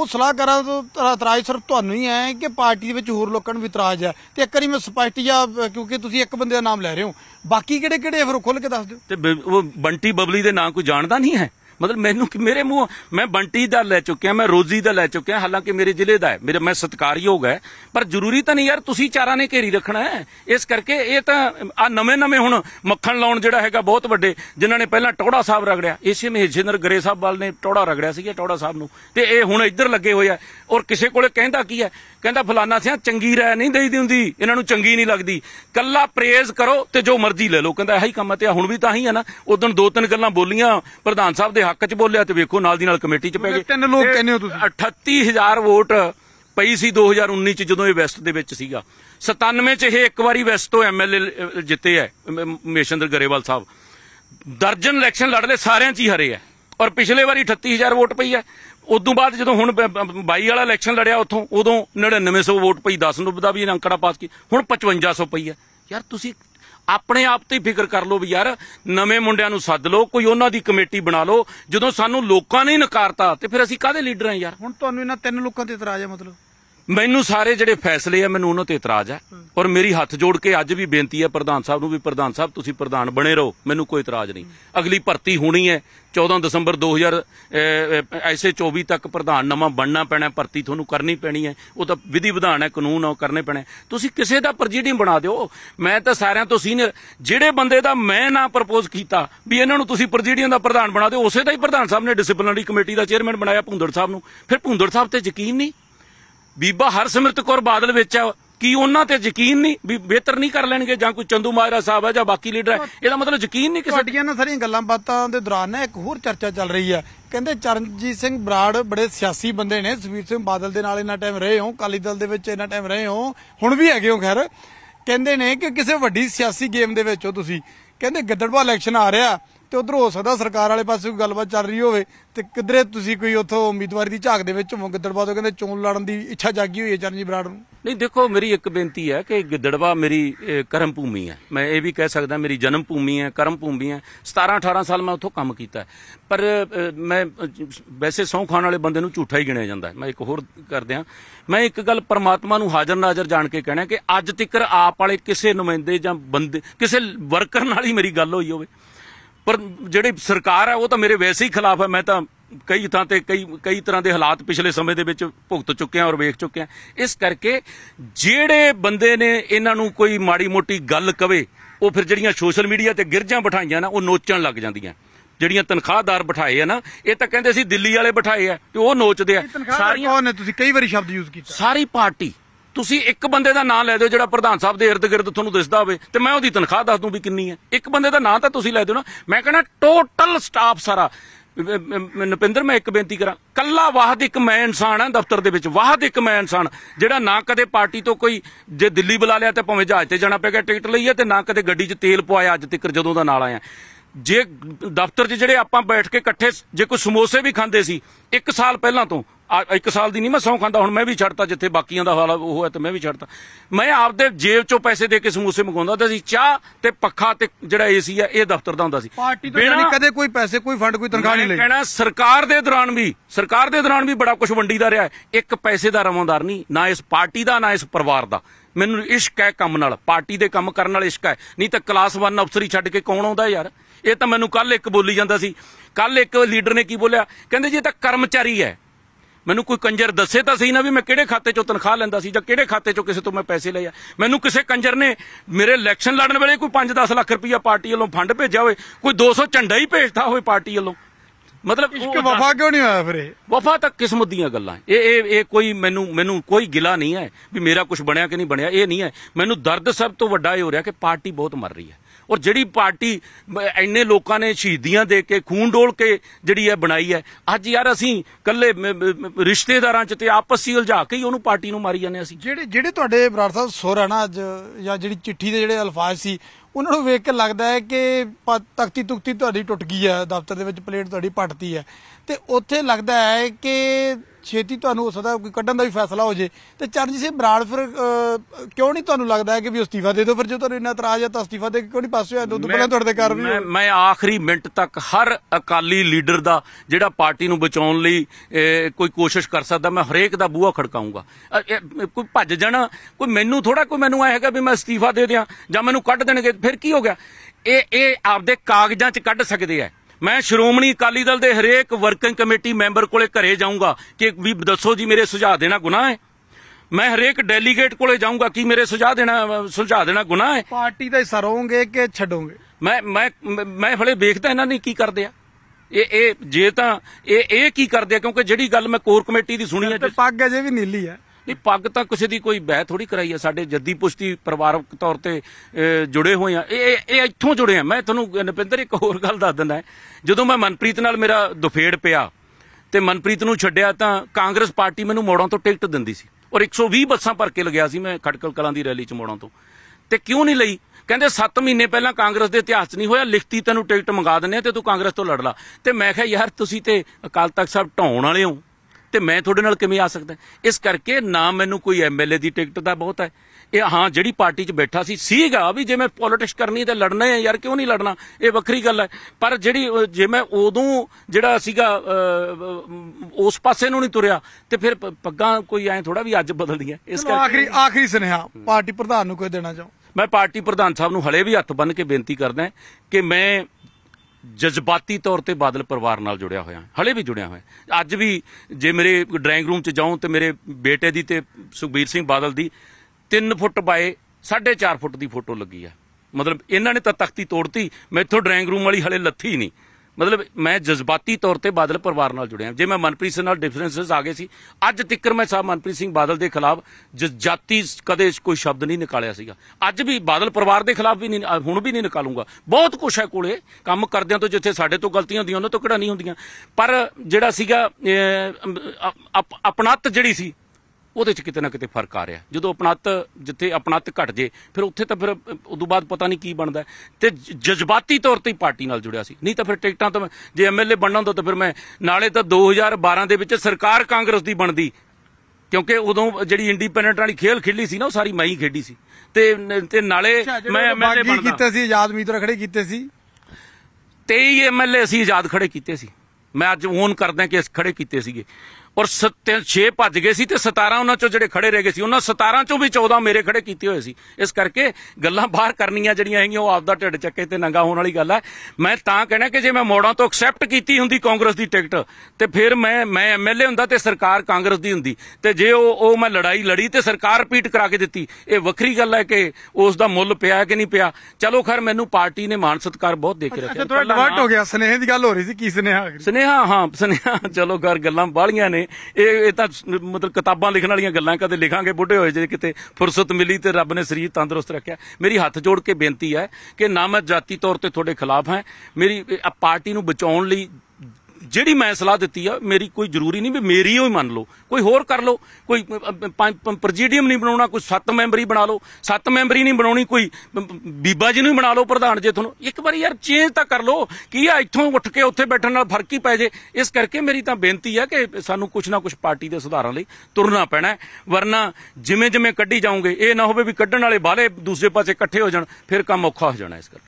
ਉਹ ਸਲਾਹਕਾਰਾਂ ਤੋਂ ਇਤਰਾਜ਼ ਸਿਰਫ ਤੁਹਾਨੂੰ ਹੀ ਹੈ ਕਿ ਪਾਰਟੀ ਦੇ ਵਿੱਚ ਹੋਰ ਲੋਕਾਂ ਨੂੰ ਵੀ ਇਤਰਾਜ਼ ਹੈ ਤੇ ਇੱਕ ਵਾਰੀ ਮੈਂ ਸਪਸ਼ਟ ਜਾਂ ਕਿਉਂਕਿ ਤੁਸੀਂ ਇੱਕ ਬੰਦੇ ਦਾ ਨਾਮ ਲੈ ਰਹੇ ਹੋ ਬਾਕੀ ਕਿਹੜੇ ਕਿਹੜੇ ਫਿਰ ਖੁੱਲ ਕੇ ਦੱਸ ਦਿਓ ਤੇ ਉਹ ਬੰਟੀ ਬਬਲੀ ਦੇ ਨਾਂ ਕੋਈ ਜਾਣਦਾ ਨਹੀਂ ਹੈ ਮਤਲਬ ਮੈਨੂੰ ਕਿ ਮੇਰੇ ਮੂੰਹ ਮੈਂ ਬੰਟੀ ਦਾ ਲੈ ਚੁੱਕਿਆ ਮੈਂ ਰੋਜ਼ੀ ਦਾ ਲੈ ਚੁੱਕਿਆ ਹਾਲਾਂਕਿ ਮੇਰੇ ਜ਼ਿਲ੍ਹੇ ਦਾ ਹੈ ਮੇਰੇ ਮੈਂ ਸਤਕਾਰਯੋਗ ਹੈ ਪਰ ਜ਼ਰੂਰੀ ਤਾਂ ਨਹੀਂ ਯਾਰ ਤੁਸੀਂ ਚਾਰਾਂ ਨੇ ਘੇਰੀ ਰੱਖਣਾ ਹੈ ਇਸ ਕਰਕੇ ਇਹ ਤਾਂ ਆ ਨਵੇਂ ਨਵੇਂ ਹੁਣ ਮੱਖਣ ਲਾਉਣ ਜਿਹੜਾ ਹੈਗਾ ਬਹੁਤ ਵੱਡੇ ਜਿਨ੍ਹਾਂ ਨੇ ਪਹਿਲਾਂ ਟੋੜਾ ਸਾਹਿਬ ਰਗੜਿਆ ਇਸੇ ਮਹਿਜਿੰਦਰ ਗਰੇ ਸਾਹਿਬ ਵਾਲ ਨੇ ਟੋੜਾ ਰਗੜਿਆ ਸੀ ਟੋੜਾ ਸਾਹਿਬ ਨੂੰ ਤੇ ਇਹ ਹੁਣ ਇੱਧਰ ਲੱਗੇ ਹੋਏ ਆ ਔਰ ਕਿਸੇ ਕੋਲੇ ਕਹਿੰਦਾ ਕੀ ਹੈ ਕਹਿੰਦਾ ਫਲਾਨਾ ਸਿਆ ਚੰਗੀ ਰਾਇ ਨਹੀਂ ਦੇਈਦੀ ਹੁੰਦੀ ਇਹਨਾਂ ਨੂੰ ਚੰਗੀ ਨਹੀਂ ਲੱਗਦੀ ਕੱਲਾ ਪ੍ਰੇਜ਼ ਕਰੋ ਤੇ ਜੋ ਮਰਜ਼ੀ ਲੈ ਲਓ ਕਹਿੰਦਾ ਇਹੀ ਕੰਮ ਤੇ ਹੁਣ ਵੀ ਤਾਂ ਹੀ ਹੈ ਨਾ ਉਦੋਂ ਦੋ ਤਿੰਨ ਗੱਲਾਂ ਬੋਲੀਆਂ ਪ੍ਰਧਾਨ ਸਾਹਿਬ ਦੇ ਹੱਕ 'ਚ ਬੋਲਿਆ ਤੇ ਵੇਖੋ ਨਾਲ ਦੀ ਨਾਲ ਕਮੇਟੀ 'ਚ ਪੈ ਗਏ ਤਿੰਨ ਲੋਕ ਕਹਿੰਦੇ ਹੋ ਤੁਸੀਂ 38000 ਵੋਟ ਪਈ ਸੀ 2019 ਚ ਜਦੋਂ ਇਹ ਵੈਸਟ ਦੇ ਵਿੱਚ ਸੀਗਾ 97 ਚ ਇਹ ਇੱਕ ਵਾਰੀ ਵੈਸਟ ਤੋਂ ਐਮਐਲਏ ਜਿੱਤੇ ਐ ਮੇਸ਼ੰਦਰ ਗਰੇਵਾਲ ਸਾਹਿਬ ਦਰਜਨ ਇਲੈਕਸ਼ਨ ਲੜਦੇ ਸਾਰਿਆਂ ਚ ਹੀ ਹਰੇ ਐ ਔਰ ਪਿਛਲੇ ਵਾਰੀ 38000 ਵੋਟ ਪਈ ਐ ਉਦੋਂ ਬਾਅਦ ਜਦੋਂ ਹੁਣ 22 ਵਾਲਾ ਇਲੈਕਸ਼ਨ ਲੜਿਆ ਉਥੋਂ ਉਦੋਂ 9900 ਵੋਟ ਪਈ 10 ਨੂੰ ਵੀ ਵੀ ਅੰਕੜਾ ਪਾਸ ਕੀ ਹੁਣ 5500 ਪਈ ਐ ਯਾਰ ਤੁਸੀਂ ਆਪਣੇ ਆਪ ਤੇ ਫਿਕਰ ਕਰ ਲਓ ਵੀ ਯਾਰ ਨਵੇਂ ਮੁੰਡਿਆਂ ਨੂੰ ਸੱਦ ਲਓ ਕੋਈ ਉਹਨਾਂ ਦੀ ਕਮੇਟੀ ਬਣਾ ਲਓ ਜਦੋਂ ਸਾਨੂੰ ਲੋਕਾਂ ਨੇ ਨਕਾਰਤਾ ਤੇ ਫਿਰ ਅਸੀਂ ਕਾਹਦੇ ਲੀਡਰ ਆ ਯਾਰ ਹੁਣ ਤੁਹਾਨੂੰ ਇਹਨਾਂ ਤਿੰਨ ਲੋਕਾਂ ਤੇ ਇਤਰਾਜ਼ ਹੈ ਮਤਲਬ ਮੈਨੂੰ ਸਾਰੇ ਜਿਹੜੇ ਫੈਸਲੇ ਆ ਮੈਨੂੰ ਉਹਨਾਂ ਤੇ ਇਤਰਾਜ਼ ਆ ਔਰ ਮੇਰੀ ਹੱਥ ਜੋੜ ਕੇ ਅੱਜ ਵੀ ਬੇਨਤੀ ਆ ਪ੍ਰਧਾਨ ਸਾਹਿਬ ਨੂੰ ਵੀ ਪ੍ਰਧਾਨ ਸਾਹਿਬ ਤੁਸੀਂ ਪ੍ਰਧਾਨ ਬਣੇ ਰਹੋ ਮੈਨੂੰ ਕੋਈ ਇਤਰਾਜ਼ ਨਹੀਂ ਅਗਲੀ ਭਰਤੀ ਹੋਣੀ ਹੈ 14 ਦਸੰਬਰ 2000 ਐਸੇ 24 ਤੱਕ ਪ੍ਰਧਾਨ ਨਵਾਂ ਬਣਨਾ ਪੈਣਾ ਭਰਤੀ ਤੁਹਾਨੂੰ ਕਰਨੀ ਪੈਣੀ ਹੈ ਉਹ ਤਾਂ ਵਿਧੀ ਵਿਧਾਨ ਹੈ ਕਾਨੂੰਨ ਹੈ ਕਰਨੇ ਪੈਣੇ ਤੁਸੀਂ ਕਿਸੇ ਦਾ ਪ੍ਰੈਜ਼ੀਡੈਂਟ ਬਣਾ ਦਿਓ ਮੈਂ ਤਾਂ ਸਾਰਿਆਂ ਤੋਂ ਸੀਨੀਅਰ ਜਿਹੜੇ ਬੰਦੇ ਦਾ ਮੈਂ ਨਾ ਪ੍ਰਪੋਜ਼ ਕੀਤਾ ਵੀ ਇਹਨਾਂ ਨੂੰ ਤੁਸੀਂ ਪ੍ਰੈਜ਼ੀਡੈਂਟ ਦਾ ਪ੍ਰਧਾਨ ਬਣਾ ਦਿਓ ਉਸੇ ਦਾ ਹੀ ਪ੍ਰਧਾਨ ਸਾਹਿਬ ਨੇ ਡਿਸਪਲਿਨਰੀ ਕਮੇਟੀ ਦਾ ਚੇਅਰਮੈਨ ਬਣਾਇਆ ਭੁੰਦੜ ਸਾਹਿਬ ਨੂੰ ਫਿਰ ਭੁੰਦੜ ਸਾਹਿਬ ਤੇ ਯਕੀਨ ਨਹੀਂ ਬੀਬਾ ਹਰਸਿਮਰਤ ਕੌਰ ਬਾਦਲ ਵਿੱਚ ਆ ਕੀ ਉਹਨਾਂ ਤੇ ਯਕੀਨ ਨਹੀਂ ਵੀ ਬਿਹਤਰ ਨਹੀਂ ਕਰ ਲੈਣਗੇ ਜਾਂ ਕੋਈ ਚੰਦੂ ਮਾਜਰਾ ਸਾਹਿਬ ਹੈ ਜਾਂ ਬਾਕੀ ਲੀਡਰ ਹੈ ਇਹਦਾ ਮਤਲਬ ਯਕੀਨ ਨਹੀਂ ਕਿਸੇ ਸਾਡੀਆਂ ਨਾਲ ਸਾਰੀਆਂ ਗੱਲਾਂ ਬਾਤਾਂ ਦੇ ਦੌਰਾਨ ਇੱਕ ਹੋਰ ਚਰਚਾ ਚੱਲ ਰਹੀ ਹੈ ਕਹਿੰਦੇ ਚਰਨਜੀਤ ਸਿੰਘ ਬਰਾੜ ਬੜੇ ਸਿਆਸੀ ਬੰਦੇ ਨੇ ਸੁਵੀਰ ਸਿੰਘ ਬਾਦਲ ਦੇ ਨਾਲ ਇੰਨਾ ਟਾਈਮ ਰਹੇ ਹੋ ਕਾਲੀ ਦਲ ਦੇ ਵਿੱਚ ਇੰਨਾ ਟਾਈਮ ਰਹੇ ਹੋ ਹੁਣ ਵੀ ਹੈਗੇ ਹੋ ਖੈਰ ਕਹਿੰਦੇ ਨੇ ਕਿ ਕਿਸੇ ਵੱਡੀ ਸਿਆਸੀ ਗੇਮ ਦੇ ਵਿੱਚ ਹੋ ਤੁਸੀਂ ਕਹਿੰਦੇ ਗੱਦੜਵਾ ਇਲੈਕਸ਼ਨ ਆ ਰਿਹਾ ਤੇ ਉਧਰ ਹੋ ਸਕਦਾ ਸਰਕਾਰ ਵਾਲੇ ਪਾਸੇ ਕੋਈ ਗੱਲਬਾਤ ਚੱਲ ਰਹੀ ਹੋਵੇ ਤੇ ਕਿਧਰੇ ਤੁਸੀਂ ਕੋਈ ਉੱਥੋਂ ਉਮੀਦਵਾਰੀ ਦੀ ਝਾਕ ਦੇ ਵਿੱਚ ਹੋਵੋ ਗਿੱਦੜਵਾ ਤੋਂ ਕਹਿੰਦੇ ਚੋਣ ਲੜਨ ਦੀ ਇੱਛਾ ਜਾਗੀ ਹੋਈ ਹੈ ਚਰਨਜੀਤ ਬਰਾੜ ਨੂੰ ਨਹੀਂ ਦੇਖੋ ਮੇਰੀ ਇੱਕ ਬੇਨਤੀ ਹੈ ਕਿ ਗਿੱਦੜਵਾ ਮੇਰੀ ਕਰਮ ਭੂਮੀ ਹੈ ਮੈਂ ਇਹ ਵੀ ਕਹਿ ਸਕਦਾ ਮੇਰੀ ਜਨਮ ਭੂਮੀ ਹੈ ਕਰਮ ਭੂਮੀ ਹੈ 17 18 ਸਾਲ ਮੈਂ ਉੱਥੋਂ ਕੰਮ ਕੀਤਾ ਪਰ ਮੈਂ ਵੈਸੇ ਸੌਂ ਖਾਣ ਵਾਲੇ ਬੰਦੇ ਨੂੰ ਝੂਠਾ ਹੀ ਗਿਣਿਆ ਜਾਂਦਾ ਮੈਂ ਇੱਕ ਹੋਰ ਕਰਦਿਆਂ ਮੈਂ ਇੱਕ ਗੱਲ ਪਰਮਾਤਮਾ ਨੂੰ ਹਾਜ਼ਰ ਨਾਜ਼ਰ ਜਾਣ ਕੇ ਕਹਿਣਾ ਕਿ ਅੱਜ ਤੱਕ ਆਪ ਵਾਲੇ ਕਿਸੇ ਨੁਮਾਇੰਦੇ ਜਾਂ ਬੰਦੇ ਕਿਸੇ ਵਰਕਰ ਨਾਲ ਹੀ ਮੇਰੀ ਗੱਲ ਹੋਈ ਹੋਵੇ ਪਰ ਜਿਹੜੀ ਸਰਕਾਰ ਹੈ ਉਹ ਤਾਂ ਮੇਰੇ ਵੈਸੇ ਹੀ ਖਿਲਾਫ ਹੈ ਮੈਂ ਤਾਂ ਕਈ ਥਾਂ ਤੇ ਕਈ ਕਈ ਤਰ੍ਹਾਂ ਦੇ ਹਾਲਾਤ ਪਿਛਲੇ ਸਮੇਂ ਦੇ ਵਿੱਚ ਭੁਗਤ ਚੁੱਕੇ ਆ ਔਰ ਵੇਖ ਚੁੱਕੇ ਆ ਇਸ ਕਰਕੇ ਜਿਹੜੇ ਬੰਦੇ ਨੇ ਇਹਨਾਂ ਨੂੰ ਕੋਈ ਮਾੜੀ ਮੋਟੀ ਗੱਲ ਕਵੇ ਉਹ ਫਿਰ ਜਿਹੜੀਆਂ ਸੋਸ਼ਲ ਮੀਡੀਆ ਤੇ ਗਿਰਜਾਂ ਬਿਠਾਈਆਂ ਨਾ ਉਹ ਨੋਚਣ ਲੱਗ ਜਾਂਦੀਆਂ ਜਿਹੜੀਆਂ ਤਨਖਾਹਦਾਰ ਬਿਠਾਏ ਆ ਨਾ ਇਹ ਤਾਂ ਕਹਿੰਦੇ ਸੀ ਦਿੱਲੀ ਵਾਲੇ ਬਿਠਾਏ ਆ ਤੇ ਉਹ ਨੋਚਦੇ ਆ ਸਾਰੀਆਂ ਨੇ ਤੁਸੀਂ ਕਈ ਵਾਰੀ ਸ਼ਬਦ ਯੂਜ਼ ਕੀਤਾ ਸਾਰੀ ਪਾਰਟੀ ਤੁਸੀਂ ਇੱਕ ਬੰਦੇ ਦਾ ਨਾਂ ਲੈ ਦਿਓ ਜਿਹੜਾ ਪ੍ਰਧਾਨ ਸਾਹਿਬ ਦੇ ਇਰਦ-ਗਿਰਦ ਤੁਹਾਨੂੰ ਦਿਸਦਾ ਹੋਵੇ ਤੇ ਮੈਂ ਉਹਦੀ ਤਨਖਾਹ ਦੱਸ ਦੂੰ ਵੀ ਕਿੰਨੀ ਹੈ ਇੱਕ ਬੰਦੇ ਦਾ ਨਾਂ ਤਾਂ ਤੁਸੀਂ ਲੈ ਦਿਓ ਨਾ ਮੈਂ ਕਹਿੰਦਾ ਟੋਟਲ ਸਟਾਫ ਸਾਰਾ ਨਪਿੰਦਰ ਮੈਂ ਇੱਕ ਬੇਨਤੀ ਕਰਾਂ ਕੱਲਾ ਵਾਹਦ ਇੱਕ ਮੈਂ ਇਨਸਾਨ ਆ ਦਫ਼ਤਰ ਦੇ ਵਿੱਚ ਵਾਹਦ ਇੱਕ ਮੈਂ ਇਨਸਾਨ ਜਿਹੜਾ ਨਾ ਕਦੇ ਪਾਰਟੀ ਤੋਂ ਕੋਈ ਜੇ ਦਿੱਲੀ ਬੁਲਾ ਲਿਆ ਤੇ ਭਾਵੇਂ ਜਹਾਜ਼ ਤੇ ਜਾਣਾ ਪੈਗਾ ਟਿਕਟ ਲਈ ਹੈ ਤੇ ਨਾ ਕਦੇ ਗੱਡੀ 'ਚ ਤੇਲ ਪਵਾਇਆ ਅੱਜ ਤੱਕ ਜਦੋਂ ਦਾ ਨਾਲ ਆਇਆ ਜੇ ਦਫ਼ਤਰ 'ਚ ਜਿਹੜੇ ਆਪਾਂ ਬੈਠ ਕੇ ਇਕੱਠੇ ਜੇ ਕੋਈ ਸਮੋਸੇ ਵੀ ਖਾਂਦੇ ਸੀ ਇੱਕ ਸਾਲ ਪਹਿਲਾਂ ਤੋਂ ਇੱਕ ਸਾਲ ਦੀ ਨਹੀਂ ਮੈਂ ਸੌਂ ਖਾਂਦਾ ਹੁਣ ਮੈਂ ਵੀ ਛੱਡਤਾ ਜਿੱਥੇ ਬਾਕੀਆਂ ਦਾ ਹਾਲ ਉਹ ਹੈ ਤੇ ਮੈਂ ਵੀ ਛੱਡਤਾ ਮੈਂ ਆਪਦੇ ਜੇਬ ਚੋਂ ਪੈਸੇ ਦੇ ਕੇ ਸਮੋਸੇ ਮੰਗਾਉਂਦਾ ਤੇ ਸੀ ਚਾਹ ਤੇ ਪੱਖਾ ਤੇ ਜਿਹੜਾ ਏਸੀ ਆ ਇਹ ਦਫ਼ਤਰ ਦਾ ਹੁੰਦਾ ਸੀ ਪਾਰਟੀ ਤੋਂ ਬਿਨਾਂ ਕਦੇ ਕੋਈ ਪੈਸੇ ਕੋਈ ਫੰਡ ਕੋਈ ਤਨਖਾਹ ਨਹੀਂ ਲਈ ਕਹਿਣਾ ਸਰਕਾਰ ਦੇ ਦੌਰਾਨ ਵੀ ਸਰਕਾਰ ਦੇ ਦੌਰਾਨ ਵੀ ਬੜਾ ਕੁਝ ਵੰਡੀ ਦਾ ਰਿਹਾ ਇੱਕ ਪੈਸੇ ਦਾ ਰਮਾਂਦਾਰ ਨਹੀਂ ਨਾ ਇਸ ਪਾਰਟੀ ਦਾ ਨਾ ਇਸ ਪਰਿਵਾਰ ਦਾ ਮੈਨੂੰ ਇਸ਼ਕ ਹੈ ਕੰਮ ਨਾਲ ਪਾਰਟੀ ਦੇ ਕੰਮ ਕਰਨ ਨਾਲ ਇਸ਼ਕ ਹੈ ਨਹੀਂ ਤਾਂ ਕਲਾਸ 1 ਅਫਸਰੀ ਛੱਡ ਕੇ ਕੌਣ ਆਉਂਦਾ ਯਾਰ ਇਹ ਤਾਂ ਮੈਨੂੰ ਕੱਲ ਇੱਕ ਬੋਲੀ ਜਾਂਦਾ ਸੀ ਕੱਲ ਇੱਕ ਲੀਡਰ ਨੇ ਕੀ ਬੋਲਿਆ ਕਹਿੰਦੇ ਜੀ ਇਹ ਤਾਂ ਕਰਮਚਾਰੀ ਹੈ ਮੈਨੂੰ ਕੋਈ ਕੰਜਰ ਦੱਸੇ ਤਾਂ ਸਹੀ ਨਾ ਵੀ ਮੈਂ ਕਿਹੜੇ ਖਾਤੇ ਚੋਂ ਤਨਖਾਹ ਲੈਂਦਾ ਸੀ ਜਾਂ ਕਿਹੜੇ ਖਾਤੇ ਚੋਂ ਕਿਸੇ ਤੋਂ ਮੈਂ ਪੈਸੇ ਲਏ ਆ ਮੈਨੂੰ ਕਿਸੇ ਕੰਜਰ ਨੇ ਮੇਰੇ ਇਲੈਕਸ਼ਨ ਲੜਨ ਵੇਲੇ ਕੋਈ 5-10 ਲੱਖ ਰੁਪਈਆ ਪਾਰਟੀ ਵੱਲੋਂ ਫੰਡ ਭੇਜਿਆ ਹੋਵੇ ਕੋਈ 200 ਝੰਡਾ ਹੀ ਭੇਜਦਾ ਹੋਵੇ ਪਾਰਟੀ ਵੱਲੋਂ ਮਤਲਬ ਇਸ਼ਕ ਵਫਾ ਕਿਉਂ ਨਹੀਂ ਹੋਇਆ ਫਿਰ ਵਫਾ ਤਾਂ ਕਿਸਮਤ ਦੀਆਂ ਗੱਲਾਂ ਇਹ ਇਹ ਇਹ ਕੋਈ ਮੈਨੂੰ ਮੈਨੂੰ ਕੋਈ ਗਿਲਾ ਨਹੀਂ ਹੈ ਵੀ ਮੇਰਾ ਕੁਝ ਬਣਿਆ ਕਿ ਨਹੀਂ ਬਣਿਆ ਇਹ ਨਹੀਂ ਹੈ ਮੈਨੂੰ ਦਰਦ ਸਭ ਤੋਂ ਵੱਡਾ ਇਹ ਹੋ ਰਿਹਾ ਕਿ ਪਾਰਟੀ ਬਹੁਤ ਮਰ ਰਹੀ ਹੈ ਔਰ ਜਿਹੜੀ ਪਾਰਟੀ ਐਨੇ ਲੋਕਾਂ ਨੇ ਸ਼ਹੀਦੀਆਂ ਦੇ ਕੇ ਖੂਨ ਡੋਲ ਕੇ ਜਿਹੜੀ ਹੈ ਬਣਾਈ ਹੈ ਅੱਜ ਯਾਰ ਅਸੀਂ ਕੱਲੇ ਰਿਸ਼ਤੇਦਾਰਾਂ ਚ ਤੇ ਆਪਸ ਹੀ ਉਲਝਾ ਕੇ ਹੀ ਉਹਨੂੰ ਪਾਰਟੀ ਨੂੰ ਮਾਰੀ ਜਾਂਦੇ ਅਸੀਂ ਜਿਹੜੇ ਜਿਹੜੇ ਤੁਹਾਡੇ ਬਰਾੜ ਸਾਹਿਬ ਸੁਰ ਆ ਨਾ ਅੱਜ ਜਾਂ ਜਿਹੜੀ ਚਿੱਠੀ ਦੇ ਜਿਹੜੇ ਅਲਫਾਜ਼ ਸੀ ਉਹਨਾਂ ਨੂੰ ਵੇਖ ਕੇ ਲੱਗਦਾ ਹੈ ਕਿ ਤਖਤੀ ਤੁਖਤੀ ਤੁਹਾਡੀ ਟੁੱਟ ਗਈ ਹੈ ਦਫ਼ਤਰ ਦੇ ਵਿੱਚ ਪਲੇਟ ਤੁਹਾਡੀ ਪਟਦੀ ਹੈ ਤੇ ਉੱਥੇ ਲੱਗਦਾ ਹੈ ਕਿ ਛੇਤੀ ਤੁਹਾਨੂੰ ਹੋ ਸਕਦਾ ਕੋਈ ਕੱਢਣ ਦਾ ਵੀ ਫੈਸਲਾ ਹੋ ਜੇ ਤੇ ਚਰਨਜੀਤ ਸਿੰਘ ਬਰਾੜ ਫਿਰ ਕਿਉਂ ਨਹੀਂ ਤੁਹਾਨੂੰ ਲੱਗਦਾ ਹੈ ਕਿ ਵੀ ਅਸਤੀਫਾ ਦੇ ਦਿਓ ਫਿਰ ਜੇ ਤੁਹਾਨੂੰ ਇੰਨਾ ਇਤਰਾਜ਼ ਹੈ ਤਾਂ ਅਸਤੀਫਾ ਦੇ ਕੇ ਕਿਉਂ ਨਹੀਂ ਪਾਸ ਹੋਇਆ ਦੋ ਪਹਿਲਾਂ ਤੁਹਾਡੇ ਕਰ ਵੀ ਮੈਂ ਮੈਂ ਆਖਰੀ ਮਿੰਟ ਤੱਕ ਹਰ ਅਕਾਲੀ ਲੀਡਰ ਦਾ ਜਿਹੜਾ ਪਾਰਟੀ ਨੂੰ ਬਚਾਉਣ ਲਈ ਕੋਈ ਕੋਸ਼ਿਸ਼ ਕਰ ਸਕਦਾ ਮੈਂ ਹਰੇਕ ਦਾ ਬੂਹਾ ਖੜਕਾਉਂਗਾ ਕੋਈ ਭੱਜ ਜਾਣਾ ਕੋਈ ਮੈਨੂੰ ਥੋੜਾ ਕੋਈ ਮੈਨੂੰ ਆਇਆ ਹੈਗਾ ਵੀ ਮੈਂ ਅਸਤੀਫਾ ਦੇ ਦਿਆਂ ਜਾਂ ਮੈਨੂੰ ਕੱਢ ਦੇਣਗੇ ਫਿਰ ਕੀ ਹੋ ਗਿਆ ਇਹ ਇਹ ਆਪਦੇ ਕਾਗਜ਼ਾਂ 'ਚ ਕੱਢ ਸਕਦੇ ਆ ਮੈਂ ਸ਼੍ਰੋਮਣੀ ਅਕਾਲੀ ਦਲ ਦੇ ਹਰੇਕ ਵਰਕਿੰਗ ਕਮੇਟੀ ਮੈਂਬਰ ਕੋਲੇ ਘਰੇ ਜਾਊਂਗਾ ਕਿ ਵੀ ਦੱਸੋ ਜੀ ਮੇਰੇ ਸੁਝਾਅ ਦੇਣਾ ਗੁਨਾਹ ਹੈ ਮੈਂ ਹਰੇਕ ਡੈਲੀਗੇਟ ਕੋਲੇ ਜਾਊਂਗਾ ਕਿ ਮੇਰੇ ਸੁਝਾਅ ਦੇਣਾ ਸੁਝਾਅ ਦੇਣਾ ਗੁਨਾਹ ਹੈ ਪਾਰਟੀ ਦਾ ਸਰੋਂਗੇ ਕਿ ਛੱਡੋਗੇ ਮੈਂ ਮੈਂ ਮੈਂ ਫਲੇ ਵੇਖਦਾ ਇਹਨਾਂ ਨੇ ਕੀ ਕਰਦੇ ਆ ਇਹ ਇਹ ਜੇ ਤਾਂ ਇਹ ਇਹ ਕੀ ਕਰਦੇ ਆ ਕਿਉਂਕਿ ਜਿਹੜੀ ਗੱਲ ਮੈਂ ਕੋਰ ਕਮੇਟੀ ਦੀ ਸੁਣੀ ਹੈ ਪੱਗ ਅਜੇ ਵੀ ਨੀਲੀ ਹੈ ਨਹੀਂ ਪੱਗ ਤਾਂ ਕਿਸੇ ਦੀ ਕੋਈ ਬਹਿ ਥੋੜੀ ਕਰਾਈ ਆ ਸਾਡੇ ਜੱਦੀ ਪੁਸ਼ਤੀ ਪਰਿਵਾਰਕ ਤੌਰ ਤੇ ਜੁੜੇ ਹੋਏ ਆ ਇਹ ਇਹ ਇੱਥੋਂ ਜੁੜੇ ਆ ਮੈਂ ਤੁਹਾਨੂੰ ਨਪਿੰਦਰ ਇੱਕ ਹੋਰ ਗੱਲ ਦੱਸ ਦਿੰਦਾ ਜਦੋਂ ਮੈਂ ਮਨਪ੍ਰੀਤ ਨਾਲ ਮੇਰਾ ਦੁਫੇੜ ਪਿਆ ਤੇ ਮਨਪ੍ਰੀਤ ਨੂੰ ਛੱਡਿਆ ਤਾਂ ਕਾਂਗਰਸ ਪਾਰਟੀ ਮੈਨੂੰ ਮੋੜਾਂ ਤੋਂ ਟਿਕਟ ਦਿੰਦੀ ਸੀ ਔਰ 120 ਬੱਸਾਂ ਭਰ ਕੇ ਲਗਿਆ ਸੀ ਮੈਂ ਖਟਕਲ ਕਲਾਂ ਦੀ ਰੈਲੀ 'ਚ ਮੋੜਾਂ ਤੋਂ ਤੇ ਕਿਉਂ ਨਹੀਂ ਲਈ ਕਹਿੰਦੇ 7 ਮਹੀਨੇ ਪਹਿਲਾਂ ਕਾਂਗਰਸ ਦੇ ਇਤਿਹਾਸ 'ਚ ਨਹੀਂ ਹੋਇਆ ਲਿਖਤੀ ਤੈਨੂੰ ਟਿਕਟ ਮੰਗਾ ਦਿੰਨੇ ਤੇ ਤੂੰ ਕਾਂਗਰਸ ਤੋਂ ਲੜ ਲਾ ਤੇ ਮੈਂ ਕਿਹਾ ਯਾਰ ਤੁਸੀਂ ਤੇ ਅਕਾਲ ਤਖਤ ਸਾਹਿਬ ਢਾਉਣ ਵਾਲੇ ਹੋ ਤੇ ਮੈਂ ਤੁਹਾਡੇ ਨਾਲ ਕਿਵੇਂ ਆ ਸਕਦਾ ਇਸ ਕਰਕੇ ਨਾ ਮੈਨੂੰ ਕੋਈ ਐਮਐਲਏ ਦੀ ਟਿਕਟ ਦਾ ਬਹੁਤ ਹੈ ਇਹ ਹਾਂ ਜਿਹੜੀ ਪਾਰਟੀ 'ਚ ਬੈਠਾ ਸੀ ਸੀਗਾ ਵੀ ਜੇ ਮੈਂ ਪੋਲਿਟਿਕਸ ਕਰਨੀ ਤੇ ਲੜਨਾ ਹੈ ਯਾਰ ਕਿਉਂ ਨਹੀਂ ਲੜਨਾ ਇਹ ਵੱਖਰੀ ਗੱਲ ਹੈ ਪਰ ਜਿਹੜੀ ਜੇ ਮੈਂ ਉਦੋਂ ਜਿਹੜਾ ਸੀਗਾ ਉਸ ਪਾਸੇ ਨੂੰ ਨਹੀਂ ਤੁਰਿਆ ਤੇ ਫਿਰ ਪੱਗਾਂ ਕੋਈ ਐ ਥੋੜਾ ਵੀ ਅੱਜ ਬਦਲਦੀਆਂ ਇਸ ਕਰਕੇ ਆਖਰੀ ਆਖਰੀ ਸੁਨੇਹਾ ਪਾਰਟੀ ਪ੍ਰਧਾਨ ਨੂੰ ਕੋਈ ਦੇਣਾ ਚਾਹੋ ਮੈਂ ਪਾਰਟੀ ਪ੍ਰਧਾਨ ਸਾਹਿਬ ਨੂੰ ਹਲੇ ਵੀ ਹੱਥ ਬੰਨ ਕੇ ਬੇਨਤੀ ਕਰਦਾ ਕਿ ਮੈਂ ਜਜ਼ਬਾਤੀ ਤੌਰ ਤੇ ਬਾਦਲ ਪਰਿਵਾਰ ਨਾਲ ਜੁੜਿਆ ਹੋਇਆ ਹਲੇ ਵੀ ਜੁੜਿਆ ਹੋਇਆ ਅੱਜ ਵੀ ਜੇ ਮੇਰੇ ਡਰਾਇੰਗ ਰੂਮ ਚ ਜਾਉਂ ਤੇ ਮੇਰੇ ਬੇਟੇ ਦੀ ਤੇ ਸੁਖਬੀਰ ਸਿੰਘ ਬਾਦਲ ਦੀ 3 ਫੁੱਟ ਬਾਏ 4.5 ਫੁੱਟ ਦੀ ਫੋਟੋ ਲੱਗੀ ਆ ਮਤਲਬ ਇਹਨਾਂ ਨੇ ਤਾਂ ਤਖਤੀ ਤੋੜਤੀ ਮੈਥੋਂ ਡਰਾਇੰਗ ਰੂਮ ਵਾਲੀ ਹਲੇ ਲੱਥੀ ਨਹੀਂ ਮਤਲਬ ਮੈਂ ਜਜ਼ਬਾਤੀ ਤੌਰ ਤੇ ਬਾਦਲ ਪਰਿਵਾਰ ਨਾਲ ਜੁੜਿਆ ਜੇ ਮੈਂ ਮਨਪ੍ਰੀਤ ਸਿੰਘ ਨਾਲ ਡਿਫਰੈਂਸਸ ਆ ਗਏ ਸੀ ਅੱਜ ਤੱਕਰ ਮੈਂ ਸਾਹਿਬ ਮਨਪ੍ਰੀਤ ਸਿੰਘ ਬਾਦਲ ਦੇ ਖਿਲਾਫ ਜਾਤੀ ਕਦੇ ਕੋਈ ਸ਼ਬਦ ਨਹੀਂ ਨਿਕਾਲਿਆ ਸੀਗਾ ਅੱਜ ਵੀ ਬਾਦਲ ਪਰਿਵਾਰ ਦੇ ਖਿਲਾਫ ਵੀ ਨਹੀਂ ਹੁਣ ਵੀ ਨਹੀਂ ਨਿਕਾਲੂਗਾ ਬਹੁਤ ਕੁਛ ਹੈ ਕੋਲੇ ਕੰਮ ਕਰਦਿਆਂ ਤੋਂ ਜਿੱਥੇ ਸਾਡੇ ਤੋਂ ਗਲਤੀਆਂ ਹੁੰਦੀਆਂ ਉਹਨਾਂ ਤੋਂ ਕਿਹੜਾ ਨਹੀਂ ਹੁੰਦੀਆਂ ਪਰ ਜਿਹੜਾ ਸੀਗਾ ਅਪਣਤ ਜਿਹੜੀ ਸੀ ਉਹਦੇ 'ਚ ਕਿਤੇ ਨਾ ਕਿਤੇ ਫਰਕ ਆ ਰਿਹਾ ਜਦੋਂ ਆਪਣਾਤ ਜਿੱਥੇ ਆਪਣਾਤ ਘਟ ਜੇ ਫਿਰ ਉੱਥੇ ਤਾਂ ਫਿਰ ਉਦੋਂ ਬਾਅਦ ਪਤਾ ਨਹੀਂ ਕੀ ਬਣਦਾ ਤੇ ਜਜ਼ਬਾਤੀ ਤੌਰ ਤੇ ਪਾਰਟੀ ਨਾਲ ਜੁੜਿਆ ਸੀ ਨਹੀਂ ਤਾਂ ਫਿਰ ਟਿਕਟਾਂ ਤਾਂ ਜੇ ਐਮਐਲਏ ਬਣਨਾ ਹੁੰਦਾ ਤਾਂ ਫਿਰ ਮੈਂ ਨਾਲੇ ਤਾਂ 2012 ਦੇ ਵਿੱਚ ਸਰਕਾਰ ਕਾਂਗਰਸ ਦੀ ਬਣਦੀ ਕਿਉਂਕਿ ਉਦੋਂ ਜਿਹੜੀ ਇੰਡੀਪੈਂਡੈਂਟ ਵਾਲੀ ਖੇਲ ਖੇਡੀ ਸੀ ਨਾ ਉਹ ਸਾਰੀ ਮੈਂ ਹੀ ਖੇਡੀ ਸੀ ਤੇ ਤੇ ਨਾਲੇ ਮੈਂ ਐਮਐਲਏ ਬਣਦਾ ਕੀਤੇ ਸੀ ਆਜ਼ਾਦ ਉਮੀਦਵਾਰ ਖੜੇ ਕੀਤੇ ਸੀ 23 ਐਮਐਲਏ ਅਸੀਂ ਆਜ਼ਾਦ ਖੜੇ ਕੀਤੇ ਸੀ ਮੈਂ ਅੱਜ ਓਨ ਕਰਦਾ ਕਿ ਇਸ ਖੜੇ ਕੀਤੇ ਸੀਗੇ ਔਰ 6 ਭੱਜ ਗਏ ਸੀ ਤੇ 17 ਉਹਨਾਂ ਚੋਂ ਜਿਹੜੇ ਖੜੇ ਰਹਿ ਗਏ ਸੀ ਉਹਨਾਂ 17 ਚੋਂ ਵੀ 14 ਮੇਰੇ ਖੜੇ ਕੀਤੇ ਹੋਏ ਸੀ ਇਸ ਕਰਕੇ ਗੱਲਾਂ ਬਾਹਰ ਕਰਨੀਆਂ ਜਿਹੜੀਆਂ ਹੈਗੀਆਂ ਉਹ ਆਪਦਾ ਢਿੱਡ ਚੱਕੇ ਤੇ ਨੰਗਾ ਹੋਣ ਵਾਲੀ ਗੱਲ ਹੈ ਮੈਂ ਤਾਂ ਕਹਿਣਾ ਕਿ ਜੇ ਮੈਂ ਮੋੜਾਂ ਤੋਂ ਐਕਸੈਪਟ ਕੀਤੀ ਹੁੰਦੀ ਕਾਂਗਰਸ ਦੀ ਟਿਕਟ ਤੇ ਫਿਰ ਮੈਂ ਮੈਂ ਐਮਐਲਏ ਹੁੰਦਾ ਤੇ ਸਰਕਾਰ ਕਾਂਗਰਸ ਦੀ ਹੁੰਦੀ ਤੇ ਜੇ ਉਹ ਉਹ ਮੈਂ ਲੜਾਈ ਲੜੀ ਤੇ ਸਰਕਾਰ ਪੀਟ ਕਰਾ ਕੇ ਦਿੱਤੀ ਇਹ ਵੱਖਰੀ ਗੱਲ ਹੈ ਕਿ ਉਸ ਦਾ ਮੁੱਲ ਪਿਆ ਕਿ ਨਹੀਂ ਪਿਆ ਚਲੋ ਖੈਰ ਮੈਨੂੰ ਪਾਰਟੀ ਨੇ ਮਾਨ ਸਤਕਾਰ ਬਹੁਤ ਦੇ ਕੇ ਰੱਖਿਆ ਤੁਹਾਡਾ ਡਿਵਰਟ ਹੋ ਗਿਆ ਸਨੇਹ ਦੀ ਗੱਲ ਹੋ ਰਹੀ ਸੀ ਕੀ ਸਨੇਹਾ ਸਨੇਹਾ ਹਾਂ ਸਨੇਹਾ ਚਲੋ ਘਰ ਗੱਲਾਂ ਬਾਲੀਆਂ ਨੇ ਨੇ ਇਹ ਇਹ ਤਾਂ ਮਤਲਬ ਕਿਤਾਬਾਂ ਲਿਖਣ ਵਾਲੀਆਂ ਗੱਲਾਂ ਕਦੇ ਲਿਖਾਂਗੇ ਬੁੱਢੇ ਹੋਏ ਜੇ ਕਿਤੇ ਫੁਰਸਤ ਮਿਲੀ ਤੇ ਰੱਬ ਨੇ ਸਰੀਰ ਤੰਦਰੁਸਤ ਰੱਖਿਆ ਮੇਰੀ ਹੱਥ ਜੋੜ ਕੇ ਬੇਨਤੀ ਹੈ ਕਿ ਨਾ ਮੈਂ ਜਾਤੀ ਤੌਰ ਤੇ ਤੁਹਾਡੇ ਖਿਲਾਫ ਹਾਂ ਮੇਰੀ ਪਾਰਟੀ ਨੂੰ ਬਚਾਉਣ ਲਈ ਜਿਹੜੀ ਮੈਂ ਸਲਾਹ ਦਿੱਤੀ ਆ ਮੇਰੀ ਕੋਈ ਜ਼ਰੂਰੀ ਨਹੀਂ ਵੀ ਮੇਰੀ ਹੀ ਮੰਨ ਲਓ ਕੋਈ ਹੋਰ ਕਰ ਲਓ ਕੋਈ ਪ੍ਰੈਜ਼ੀਡੀਅਮ ਨਹੀਂ ਬਣਾਉਣਾ ਕੋਈ ਸੱਤ ਮੈਂਬਰੀ ਬਣਾ ਲਓ ਸੱਤ ਮੈਂਬਰੀ ਨਹੀਂ ਬਣਾਉਣੀ ਕੋਈ ਬੀਬਾ ਜੀ ਨੂੰ ਹੀ ਬਣਾ ਲਓ ਪ੍ਰਧਾਨ ਜੇ ਤੁਹਾਨੂੰ ਇੱਕ ਵਾਰੀ ਯਾਰ ਚੇਂਜ ਤਾਂ ਕਰ ਲਓ ਕੀ ਆ ਇੱਥੋਂ ਉੱਠ ਕੇ ਉੱਥੇ ਬੈਠਣ ਨਾਲ ਫਰਕ ਹੀ ਪੈ ਜੇ ਇਸ ਕਰਕੇ ਮੇਰੀ ਤਾਂ ਬੇਨਤੀ ਆ ਕਿ ਸਾਨੂੰ ਕੁਝ ਨਾ ਕੁਝ ਪਾਰਟੀ ਦੇ ਸੁਧਾਰਾਂ ਲਈ ਤੁਰਨਾ ਪੈਣਾ ਵਰਨਾ ਜਿਵੇਂ ਜਿਵੇਂ ਕੱਢੀ ਜਾਓਗੇ ਇਹ ਨਾ ਹੋਵੇ ਵੀ ਕੱਢਣ ਵਾਲੇ ਬਾਹਲੇ ਦੂਸਰੇ ਪਾਸੇ ਇਕੱਠੇ ਹੋ ਜਾਣ ਫਿਰ ਕੰਮ ਔਖਾ ਹੋ ਜਾਣਾ ਇਸ ਕਰਕੇ